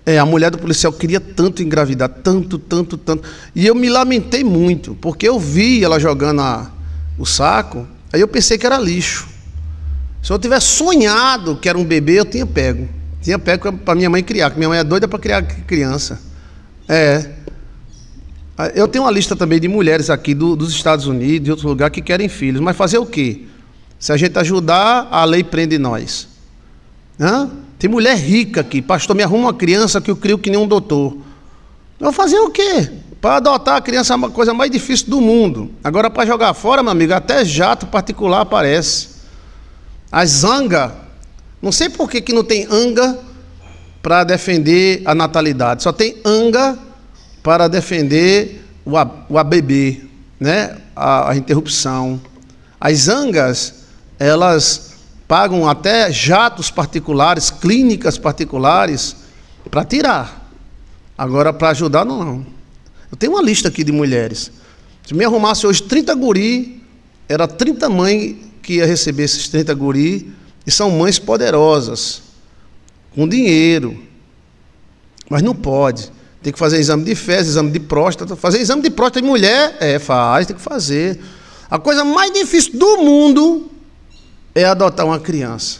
Speaker 1: É, a mulher do policial queria tanto engravidar, tanto, tanto, tanto. E eu me lamentei muito, porque eu vi ela jogando a, o saco, aí eu pensei que era lixo. Se eu tivesse sonhado que era um bebê, eu tinha pego. Tinha pego para minha mãe criar, que minha mãe é doida para criar criança. É. Eu tenho uma lista também de mulheres aqui do, dos Estados Unidos, de outros lugares, que querem filhos. Mas fazer o quê? Se a gente ajudar, a lei prende nós. Hã? Tem mulher rica aqui. Pastor, me arruma uma criança que eu crio que nem um doutor. Eu vou fazer o quê? Para adotar a criança é uma coisa mais difícil do mundo. Agora, para jogar fora, meu amigo, até jato particular aparece. As anga, não sei por que, que não tem anga para defender a natalidade, só tem anga para defender o, o ABB, né? a, a interrupção. As angas, elas pagam até jatos particulares, clínicas particulares, para tirar. Agora, para ajudar, não, não. Eu tenho uma lista aqui de mulheres. Se me arrumasse hoje 30 guri, era 30 mães que ia receber esses 30 guri, e são mães poderosas, com dinheiro. Mas não pode. Tem que fazer exame de fezes, exame de próstata. Fazer exame de próstata de mulher? É, faz, tem que fazer. A coisa mais difícil do mundo é adotar uma criança.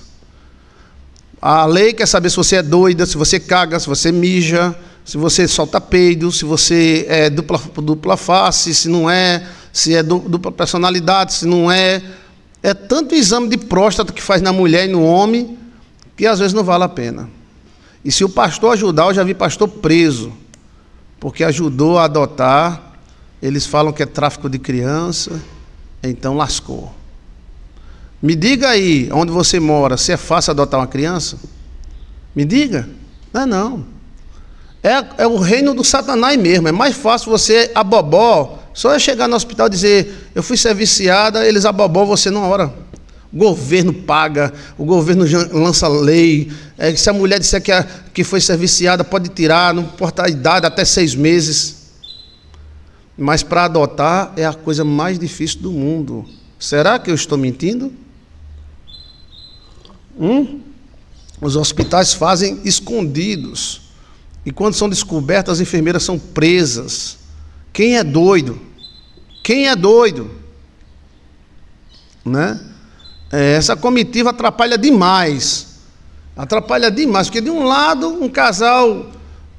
Speaker 1: A lei quer saber se você é doida, se você caga, se você mija, se você solta peido, se você é dupla, dupla face, se não é, se é dupla personalidade, se não é. É tanto exame de próstata que faz na mulher e no homem que às vezes não vale a pena. E se o pastor ajudar, eu já vi pastor preso, porque ajudou a adotar. Eles falam que é tráfico de criança, então lascou. Me diga aí, onde você mora, se é fácil adotar uma criança? Me diga. Não é não. É, é o reino do Satanás mesmo. É mais fácil você, abobó. só é chegar no hospital e dizer: eu fui ser viciada, eles abobó você numa hora. O governo paga, o governo lança lei. É, se a mulher disser que, a, que foi ser viciada, pode tirar, não importa a idade, até seis meses. Mas para adotar é a coisa mais difícil do mundo. Será que eu estou mentindo? Hum? Os hospitais fazem escondidos. E quando são descobertas, as enfermeiras são presas. Quem é doido? Quem é doido? Né? É, essa comitiva atrapalha demais. Atrapalha demais, porque de um lado, um casal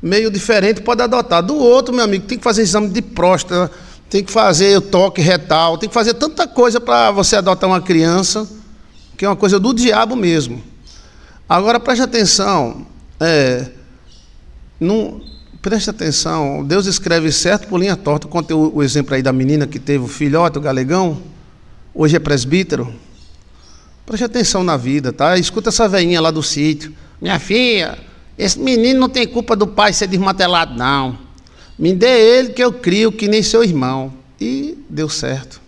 Speaker 1: meio diferente pode adotar, do outro, meu amigo, tem que fazer exame de próstata, tem que fazer o toque retal, tem que fazer tanta coisa para você adotar uma criança, que é uma coisa do diabo mesmo. Agora preste atenção, é, não, preste atenção, Deus escreve certo por linha torta. Contei o, o exemplo aí da menina que teve o filhote, o galegão, hoje é presbítero. Preste atenção na vida, tá? Escuta essa veinha lá do sítio. Minha filha, esse menino não tem culpa do pai ser desmantelado, não. Me dê ele que eu crio, que nem seu irmão. E deu certo.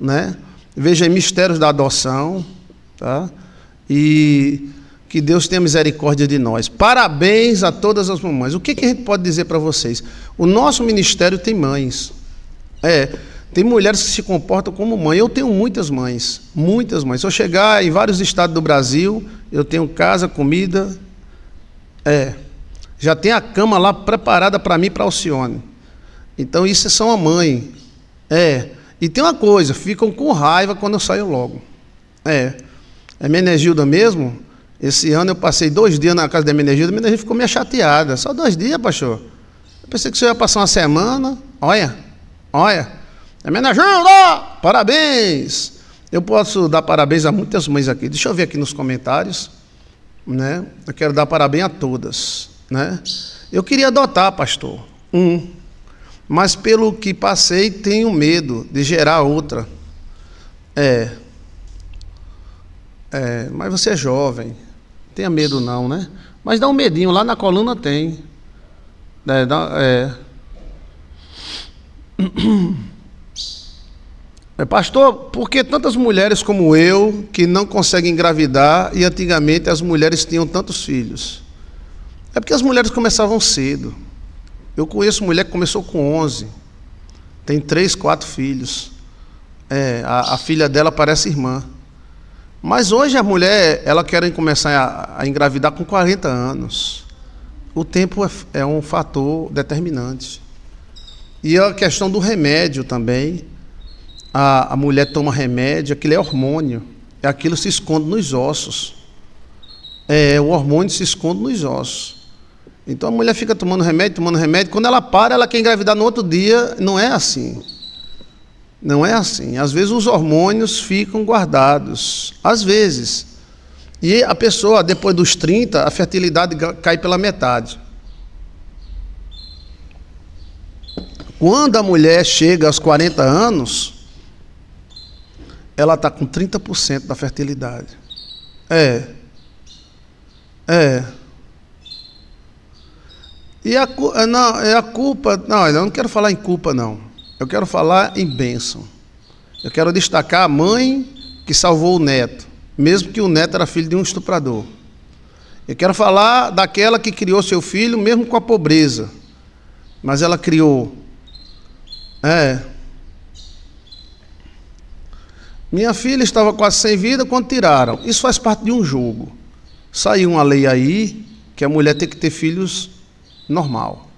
Speaker 1: Né? Veja aí, mistérios da adoção. Tá? E que Deus tenha misericórdia de nós. Parabéns a todas as mamães. O que, que a gente pode dizer para vocês? O nosso ministério tem mães. É, tem mulheres que se comportam como mãe. Eu tenho muitas mães, muitas mães. Se eu chegar em vários estados do Brasil, eu tenho casa, comida. É, já tem a cama lá preparada para mim, para Alcione. Então isso é são a mãe. É, e tem uma coisa, ficam com raiva quando eu saio logo. É, é Menegilda mesmo? Esse ano eu passei dois dias na casa da minha energia, a minha energia ficou meio chateada. Só dois dias, pastor. Eu pensei que o senhor ia passar uma semana. Olha, olha. É Menegilda, parabéns! Eu posso dar parabéns a muitas mães aqui. Deixa eu ver aqui nos comentários. Né? Eu quero dar parabéns a todas. Né? Eu queria adotar, pastor, um. Mas pelo que passei, tenho medo de gerar outra. É, é, mas você é jovem, tenha medo não, né? Mas dá um medinho, lá na coluna tem. É, dá, é. é. Pastor, por que tantas mulheres como eu que não conseguem engravidar e antigamente as mulheres tinham tantos filhos? É porque as mulheres começavam cedo. Eu conheço mulher que começou com 11, tem três, quatro filhos. É, a, a filha dela parece irmã. Mas hoje a mulher, ela querem começar a, engravidar com 40 anos. O tempo é, é, um fator determinante. E a questão do remédio também. A, a mulher toma remédio, aquilo é hormônio. É aquilo se esconde nos ossos. É, o hormônio se esconde nos ossos. Então a mulher fica tomando remédio, tomando remédio. Quando ela para, ela quer engravidar no outro dia. Não é assim. Não é assim. Às vezes os hormônios ficam guardados. Às vezes. E a pessoa, depois dos 30, a fertilidade cai pela metade. Quando a mulher chega aos 40 anos, ela está com 30% da fertilidade. É. É. E a, eh, não, é a culpa. Não, eu não quero falar em culpa, não. Eu quero falar em bênção. Eu quero destacar a mãe que salvou o neto, mesmo que o neto era filho de um estuprador. Eu quero falar daquela que criou seu filho, mesmo com a pobreza. Mas ela criou. É. Minha filha estava quase sem vida quando tiraram. Isso faz parte de um jogo. Saiu uma lei aí que a mulher tem que ter filhos normal.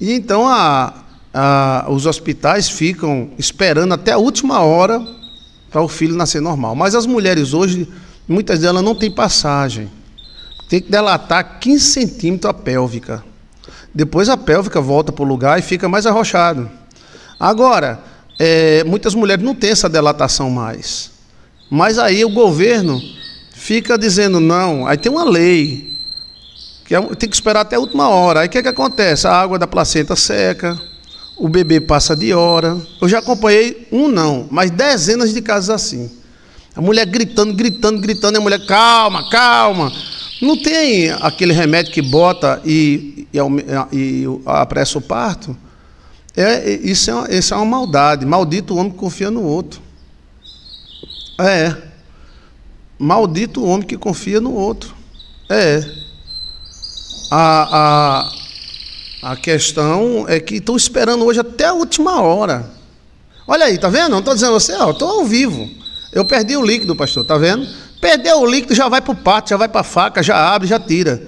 Speaker 1: E então a, ah, os hospitais ficam esperando até a última hora para o filho nascer normal. Mas as mulheres hoje, muitas delas não têm passagem. Tem que delatar 15 centímetros a pélvica. Depois a pélvica volta para o lugar e fica mais arrochado. Agora, é, muitas mulheres não têm essa delatação mais. Mas aí o governo fica dizendo, não, aí tem uma lei, que é, tem que esperar até a última hora. Aí o que, é que acontece? A água da placenta seca, o bebê passa de hora. Eu já acompanhei um não, mas dezenas de casos assim. A mulher gritando, gritando, gritando, e a mulher, calma, calma. Não tem aquele remédio que bota e, e, e, e apressa o parto. É, é, isso, é, uma, isso é uma maldade. Maldito o homem que confia no outro. É. Maldito o homem que confia no outro. É. A, a, a questão é que estão esperando hoje até a última hora. Olha aí, tá vendo? Não estou dizendo a você, ó, estou ao vivo. Eu perdi o líquido, pastor, tá vendo? Perdeu o líquido, já vai para o pato, já vai para a faca, já abre, já tira.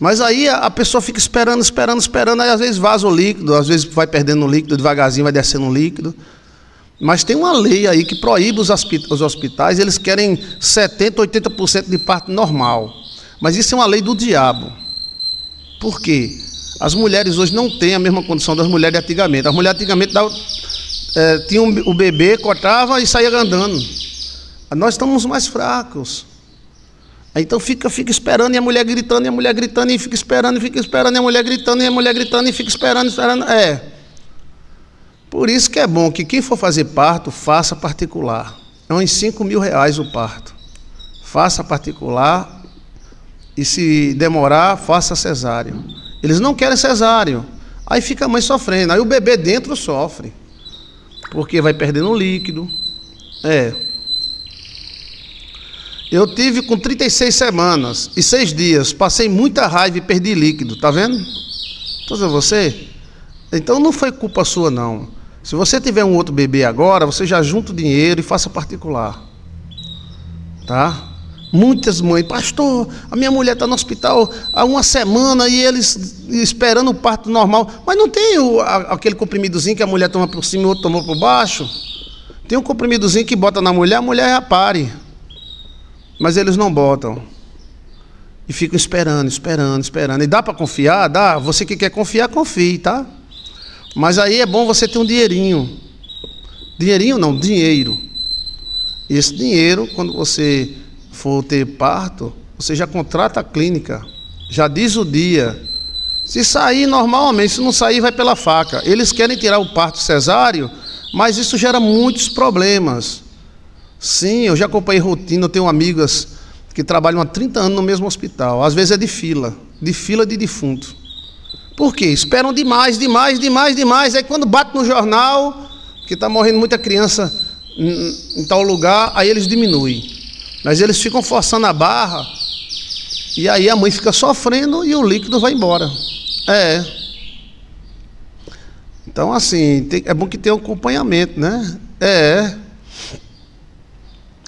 Speaker 1: Mas aí a pessoa fica esperando, esperando, esperando, aí às vezes vaza o líquido, às vezes vai perdendo o líquido, devagarzinho vai descendo o líquido. Mas tem uma lei aí que proíbe os hospitais, eles querem 70%, 80% de parto normal. Mas isso é uma lei do diabo. Por quê? As mulheres hoje não têm a mesma condição das mulheres de antigamente. As mulheres antigamente davam, é, tinham o bebê, cortava e saía andando. Nós estamos mais fracos. Então fica, fica esperando e a mulher gritando, e a mulher gritando, e fica esperando, e fica esperando, e a mulher gritando, e a mulher gritando, e fica esperando, esperando. É. Por isso que é bom que quem for fazer parto, faça particular. É uns 5 mil reais o parto. Faça particular e se demorar, faça cesárea. Eles não querem cesáreo. Aí fica a mãe sofrendo. Aí o bebê dentro sofre. Porque vai perdendo líquido. É. Eu tive com 36 semanas e 6 dias. Passei muita raiva e perdi líquido. Tá vendo? Tô dizendo você. Então não foi culpa sua, não. Se você tiver um outro bebê agora, você já junta o dinheiro e faça particular. Tá? Muitas mães, pastor, a minha mulher está no hospital há uma semana e eles esperando o parto normal, mas não tem o, a, aquele comprimidozinho que a mulher toma por cima e o outro tomou por baixo. Tem um comprimidozinho que bota na mulher, a mulher já pare. Mas eles não botam. E ficam esperando, esperando, esperando. E dá para confiar? Dá. Você que quer confiar, confie, tá? Mas aí é bom você ter um dinheirinho. Dinheirinho não, dinheiro. E esse dinheiro, quando você for ter parto, você já contrata a clínica, já diz o dia. Se sair normalmente, se não sair, vai pela faca. Eles querem tirar o parto cesáreo, mas isso gera muitos problemas. Sim, eu já acompanhei rotina, eu tenho amigas que trabalham há 30 anos no mesmo hospital. Às vezes é de fila, de fila de defunto. Por quê? Esperam demais, demais, demais, demais. Aí quando bate no jornal, que está morrendo muita criança em tal lugar, aí eles diminuem. Mas eles ficam forçando a barra e aí a mãe fica sofrendo e o líquido vai embora. É. Então, assim, tem, é bom que tenha um acompanhamento, né? É.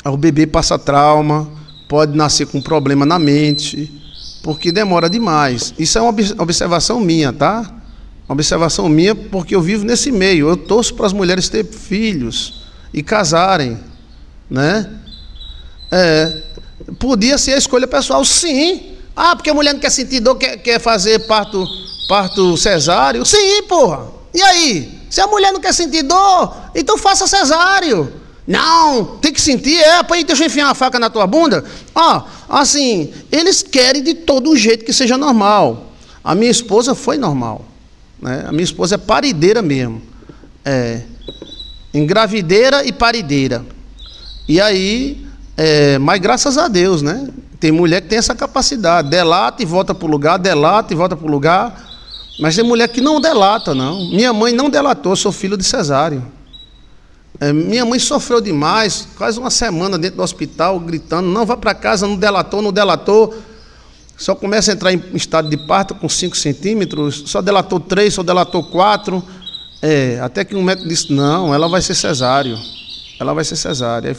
Speaker 1: Ah, o bebê passa trauma, pode nascer com um problema na mente, porque demora demais. Isso é uma observação minha, tá? Uma observação minha, porque eu vivo nesse meio. Eu torço para as mulheres terem filhos e casarem, né? É. Podia ser a escolha pessoal, sim. Ah, porque a mulher não quer sentir dor, quer, quer fazer parto, parto cesáreo? Sim, porra. E aí? Se a mulher não quer sentir dor, então faça cesáreo. Não, tem que sentir, é, põe, deixa eu enfiar uma faca na tua bunda. Ó, ah, assim, eles querem de todo jeito que seja normal. A minha esposa foi normal. Né? A minha esposa é parideira mesmo. É, engravideira e parideira. E aí, é, mas graças a Deus, né? Tem mulher que tem essa capacidade, delata e volta para o lugar, delata e volta para o lugar. Mas tem mulher que não delata, não. Minha mãe não delatou, sou filho de cesário. É, minha mãe sofreu demais, quase uma semana dentro do hospital, gritando: não vá para casa, não delatou, não delatou. Só começa a entrar em estado de parto com 5 centímetros, só delatou 3, só delatou 4. É, até que um médico disse: não, ela vai ser cesário. Ela vai ser cesárea.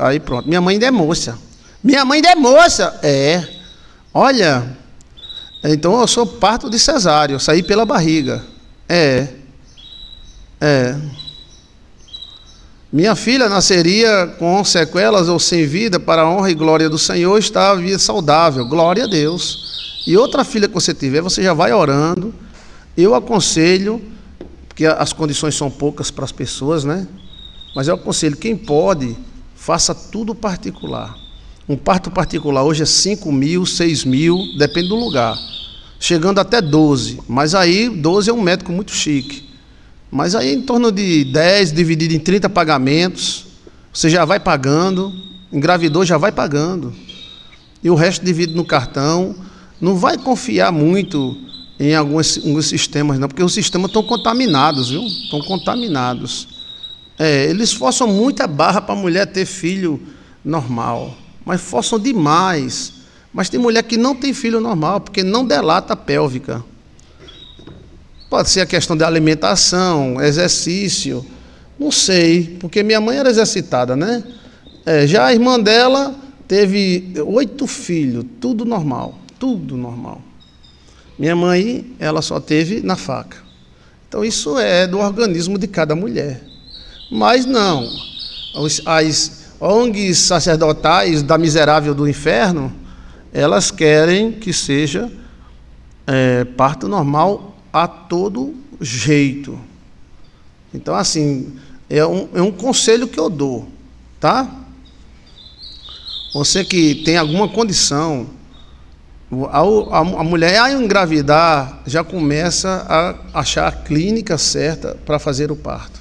Speaker 1: Aí, pronto. Minha mãe ainda é moça. Minha mãe ainda é moça. É. Olha. Então eu sou parto de cesárea. Eu saí pela barriga. É. É. Minha filha nasceria com sequelas ou sem vida para a honra e glória do Senhor, está vida saudável. Glória a Deus. E outra filha que você tiver, você já vai orando. Eu aconselho, porque as condições são poucas para as pessoas, né? Mas eu aconselho, quem pode, faça tudo particular. Um parto particular hoje é 5 mil, 6 mil, depende do lugar. Chegando até 12. Mas aí, 12 é um médico muito chique. Mas aí, em torno de 10, dividido em 30 pagamentos, você já vai pagando. Engravidou, já vai pagando. E o resto divide no cartão. Não vai confiar muito em alguns, alguns sistemas, não, porque os sistemas estão contaminados, viu? Estão contaminados. É, eles forçam muita barra para a mulher ter filho normal, mas forçam demais. Mas tem mulher que não tem filho normal, porque não delata a pélvica. Pode ser a questão da alimentação, exercício. Não sei, porque minha mãe era exercitada, né? É, já a irmã dela teve oito filhos, tudo normal, tudo normal. Minha mãe, ela só teve na faca. Então isso é do organismo de cada mulher. Mas não. As ONGs sacerdotais da miserável do inferno, elas querem que seja é, parto normal a todo jeito. Então, assim, é um, é um conselho que eu dou, tá? Você que tem alguma condição, a, a, a mulher a engravidar já começa a achar a clínica certa para fazer o parto.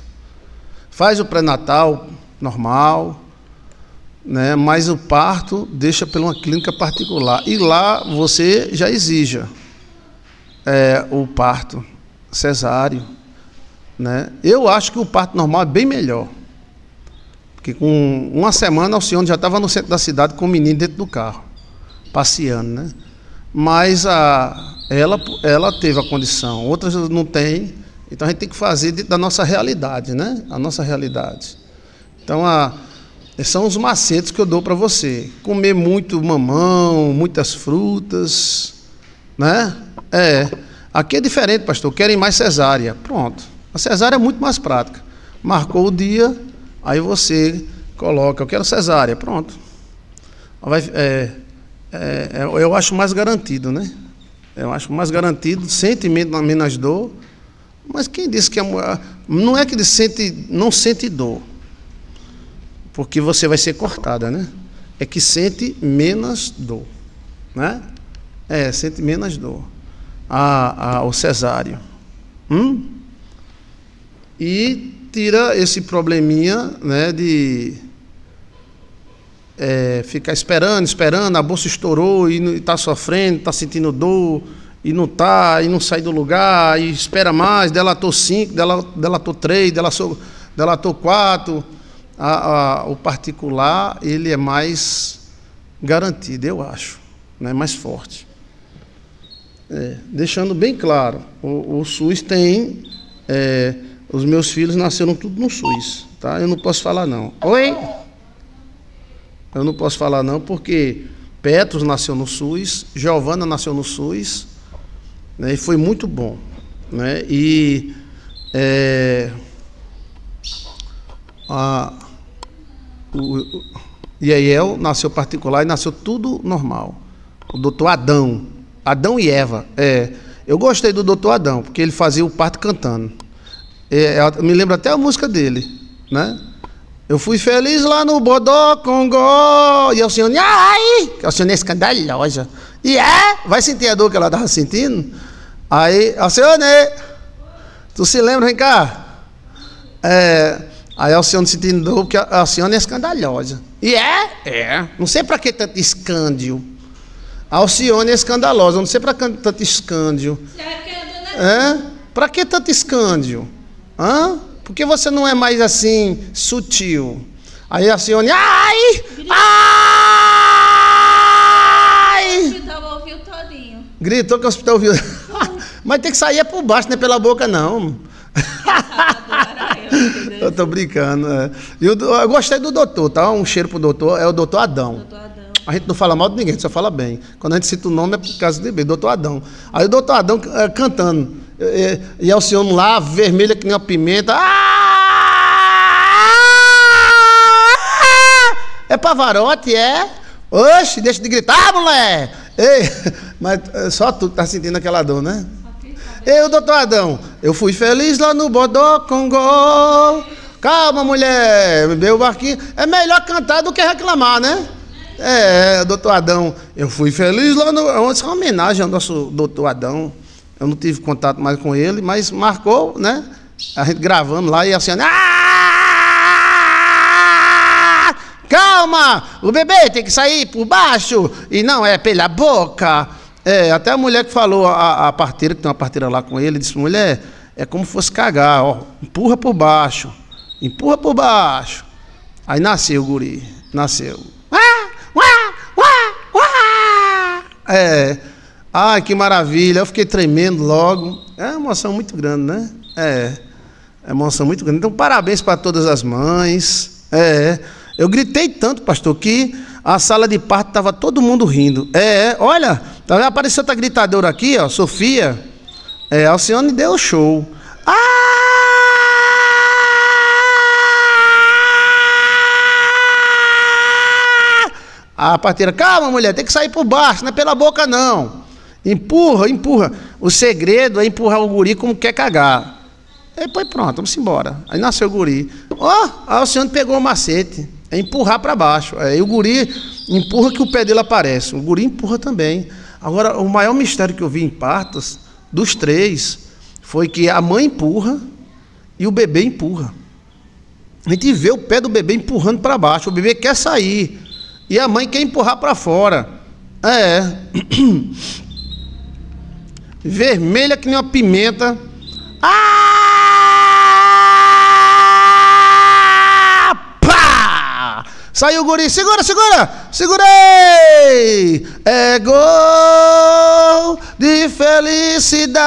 Speaker 1: Faz o pré-natal normal, né? mas o parto deixa pela uma clínica particular. E lá você já exija é, o parto cesáreo. Né? Eu acho que o parto normal é bem melhor. Porque com uma semana o senhor já estava no centro da cidade com o menino dentro do carro, passeando. Né? Mas a, ela, ela teve a condição, outras não têm então a gente tem que fazer da nossa realidade, né? A nossa realidade. Então a, são os macetes que eu dou para você. Comer muito mamão, muitas frutas, né? É. Aqui é diferente, pastor. Querem mais cesárea. Pronto. A cesárea é muito mais prática. Marcou o dia, aí você coloca, eu quero cesárea. Pronto. Vai, é, é, é eu acho mais garantido, né? Eu acho mais garantido, sente menos dor mas quem disse que a mulher. Não é que ele sente, não sente dor, porque você vai ser cortada, né? É que sente menos dor, né? É, sente menos dor. A, a, o cesáreo. Hum? E tira esse probleminha né, de é, ficar esperando, esperando, a bolsa estourou e está sofrendo, está sentindo dor e não tá, e não sai do lugar, e espera mais, delatou cinco, delatou três, delatou quatro. A, a, o particular, ele é mais garantido, eu acho, né? mais forte. É, deixando bem claro, o, o SUS tem. É, os meus filhos nasceram tudo no SUS, tá? Eu não posso falar não. Oi? Eu não posso falar não porque Petros nasceu no SUS, Giovana nasceu no SUS, né? E foi muito bom. Né? E é, a, o, Yael nasceu particular e nasceu tudo normal. O doutor Adão, Adão e Eva. É, eu gostei do doutor Adão, porque ele fazia o parto cantando. É, é me lembro até a música dele, né? Eu fui feliz lá no Bodó Congó. E o senhor ai, que o senhor é escandalosa. E é, vai sentir a dor que ela estava sentindo? Aí, Alcione, tu se lembra, vem cá? É, aí a Alcione se dor, porque a Alcione é escandalosa. E é? É. Não sei para que tanto escândio. A Alcione é escandalosa, não sei para que tanto escândio. É? Para né? que tanto escândio? Hã? Por que você não é mais assim, sutil? Aí a Alcione, ai! Ai! O hospital ouviu todinho. Gritou que o hospital ouviu. Mas tem que sair é por baixo, não é pela boca, não. eu estou brincando. É. Eu, eu, gostei do doutor, tá? Um cheiro pro doutor. É o doutor Adão. Doutor Adão. A gente não fala mal de ninguém, a gente só fala bem. Quando a gente cita o nome é por causa de bem, doutor Adão. Aí o doutor Adão é, cantando. E, e é o senhor lá, vermelha que nem uma pimenta. Ah! É pavarote, é? Oxe, deixa de gritar, mulher! Ei, mas é, só tu tá sentindo aquela dor, né? Eu, doutor Adão, eu fui feliz lá no Bodó Congo. Calma, mulher, meu barquinho. É melhor cantar do que reclamar, né? É, doutor Adão, eu fui feliz lá no. é uma homenagem ao nosso doutor Adão. Eu não tive contato mais com ele, mas marcou, né? A gente gravando lá e assim. Ah, calma! O bebê tem que sair por baixo e não é pela boca. É, até a mulher que falou, a, a parteira, que tem uma parteira lá com ele, disse: mulher, é como fosse cagar, ó, empurra por baixo, empurra por baixo. Aí nasceu o guri, nasceu. Ah, É, ai que maravilha, eu fiquei tremendo logo. É uma emoção muito grande, né? É, é uma emoção muito grande. Então, parabéns para todas as mães. É, eu gritei tanto, pastor, que a sala de parto estava todo mundo rindo. É, é olha, tá apareceu outra gritadora aqui, ó, Sofia. É, Alcione deu show. Ah! A ah, parteira, calma mulher, tem que sair por baixo, não é pela boca não. Empurra, empurra. O segredo é empurrar o guri como quer cagar. E depois pronto, vamos embora. Aí nasceu o guri. Ó, oh, aí o senhor pegou o macete. É empurrar para baixo. É, e o guri empurra que o pé dele aparece. O guri empurra também. Agora, o maior mistério que eu vi em partas, dos três, foi que a mãe empurra e o bebê empurra. A gente vê o pé do bebê empurrando para baixo. O bebê quer sair. E a mãe quer empurrar para fora. É. Vermelha que nem uma pimenta. Ah! Saiu o guri, segura, segura! Segurei! É gol de felicidade!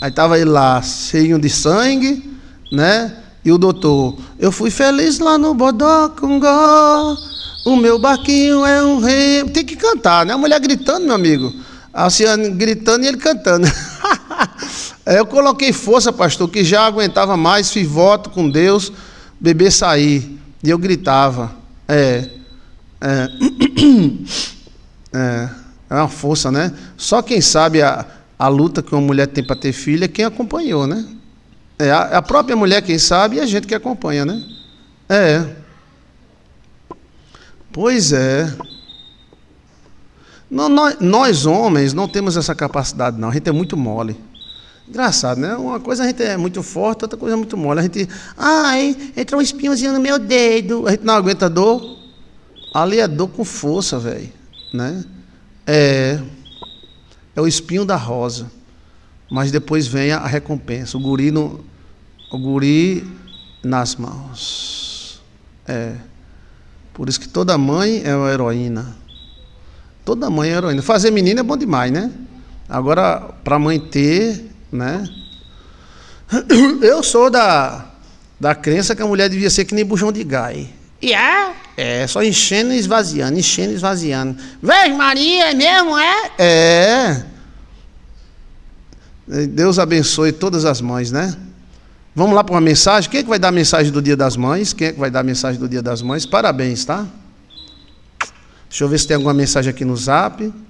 Speaker 1: Aí tava ele lá, cheio de sangue, né? E o doutor, eu fui feliz lá no Bodocongó, o meu barquinho é um rei. Tem que cantar, né? A mulher gritando, meu amigo. A Alciane gritando e ele cantando. É, eu coloquei força, pastor, que já aguentava mais, fiz voto com Deus bebê sair. E eu gritava. É. É. é, é uma força, né? Só quem sabe a, a luta que uma mulher tem para ter filho é quem acompanhou, né? É a, é a própria mulher, quem sabe, e a gente que acompanha, né? É. Pois é. Não, nós, nós, homens, não temos essa capacidade, não. A gente é muito mole. Engraçado, né? Uma coisa a gente é muito forte, outra coisa é muito mole. A gente. Ai, ah, entrou um espinhozinho no meu dedo. A gente não aguenta dor. Ali é dor com força, velho. Né? É, é o espinho da rosa. Mas depois vem a recompensa. O guri, no, o guri nas mãos. É. Por isso que toda mãe é uma heroína. Toda mãe é heroína. Fazer menina é bom demais, né? Agora, para mãe ter né? Eu sou da, da crença que a mulher devia ser que nem bujão de gai. E yeah. é? É, só enchendo e esvaziando, enchendo e esvaziando. Vem Maria, é mesmo, é? É. Deus abençoe todas as mães, né? Vamos lá para uma mensagem. Quem é que vai dar a mensagem do Dia das Mães? Quem é que vai dar a mensagem do Dia das Mães? Parabéns, tá? Deixa eu ver se tem alguma mensagem aqui no zap.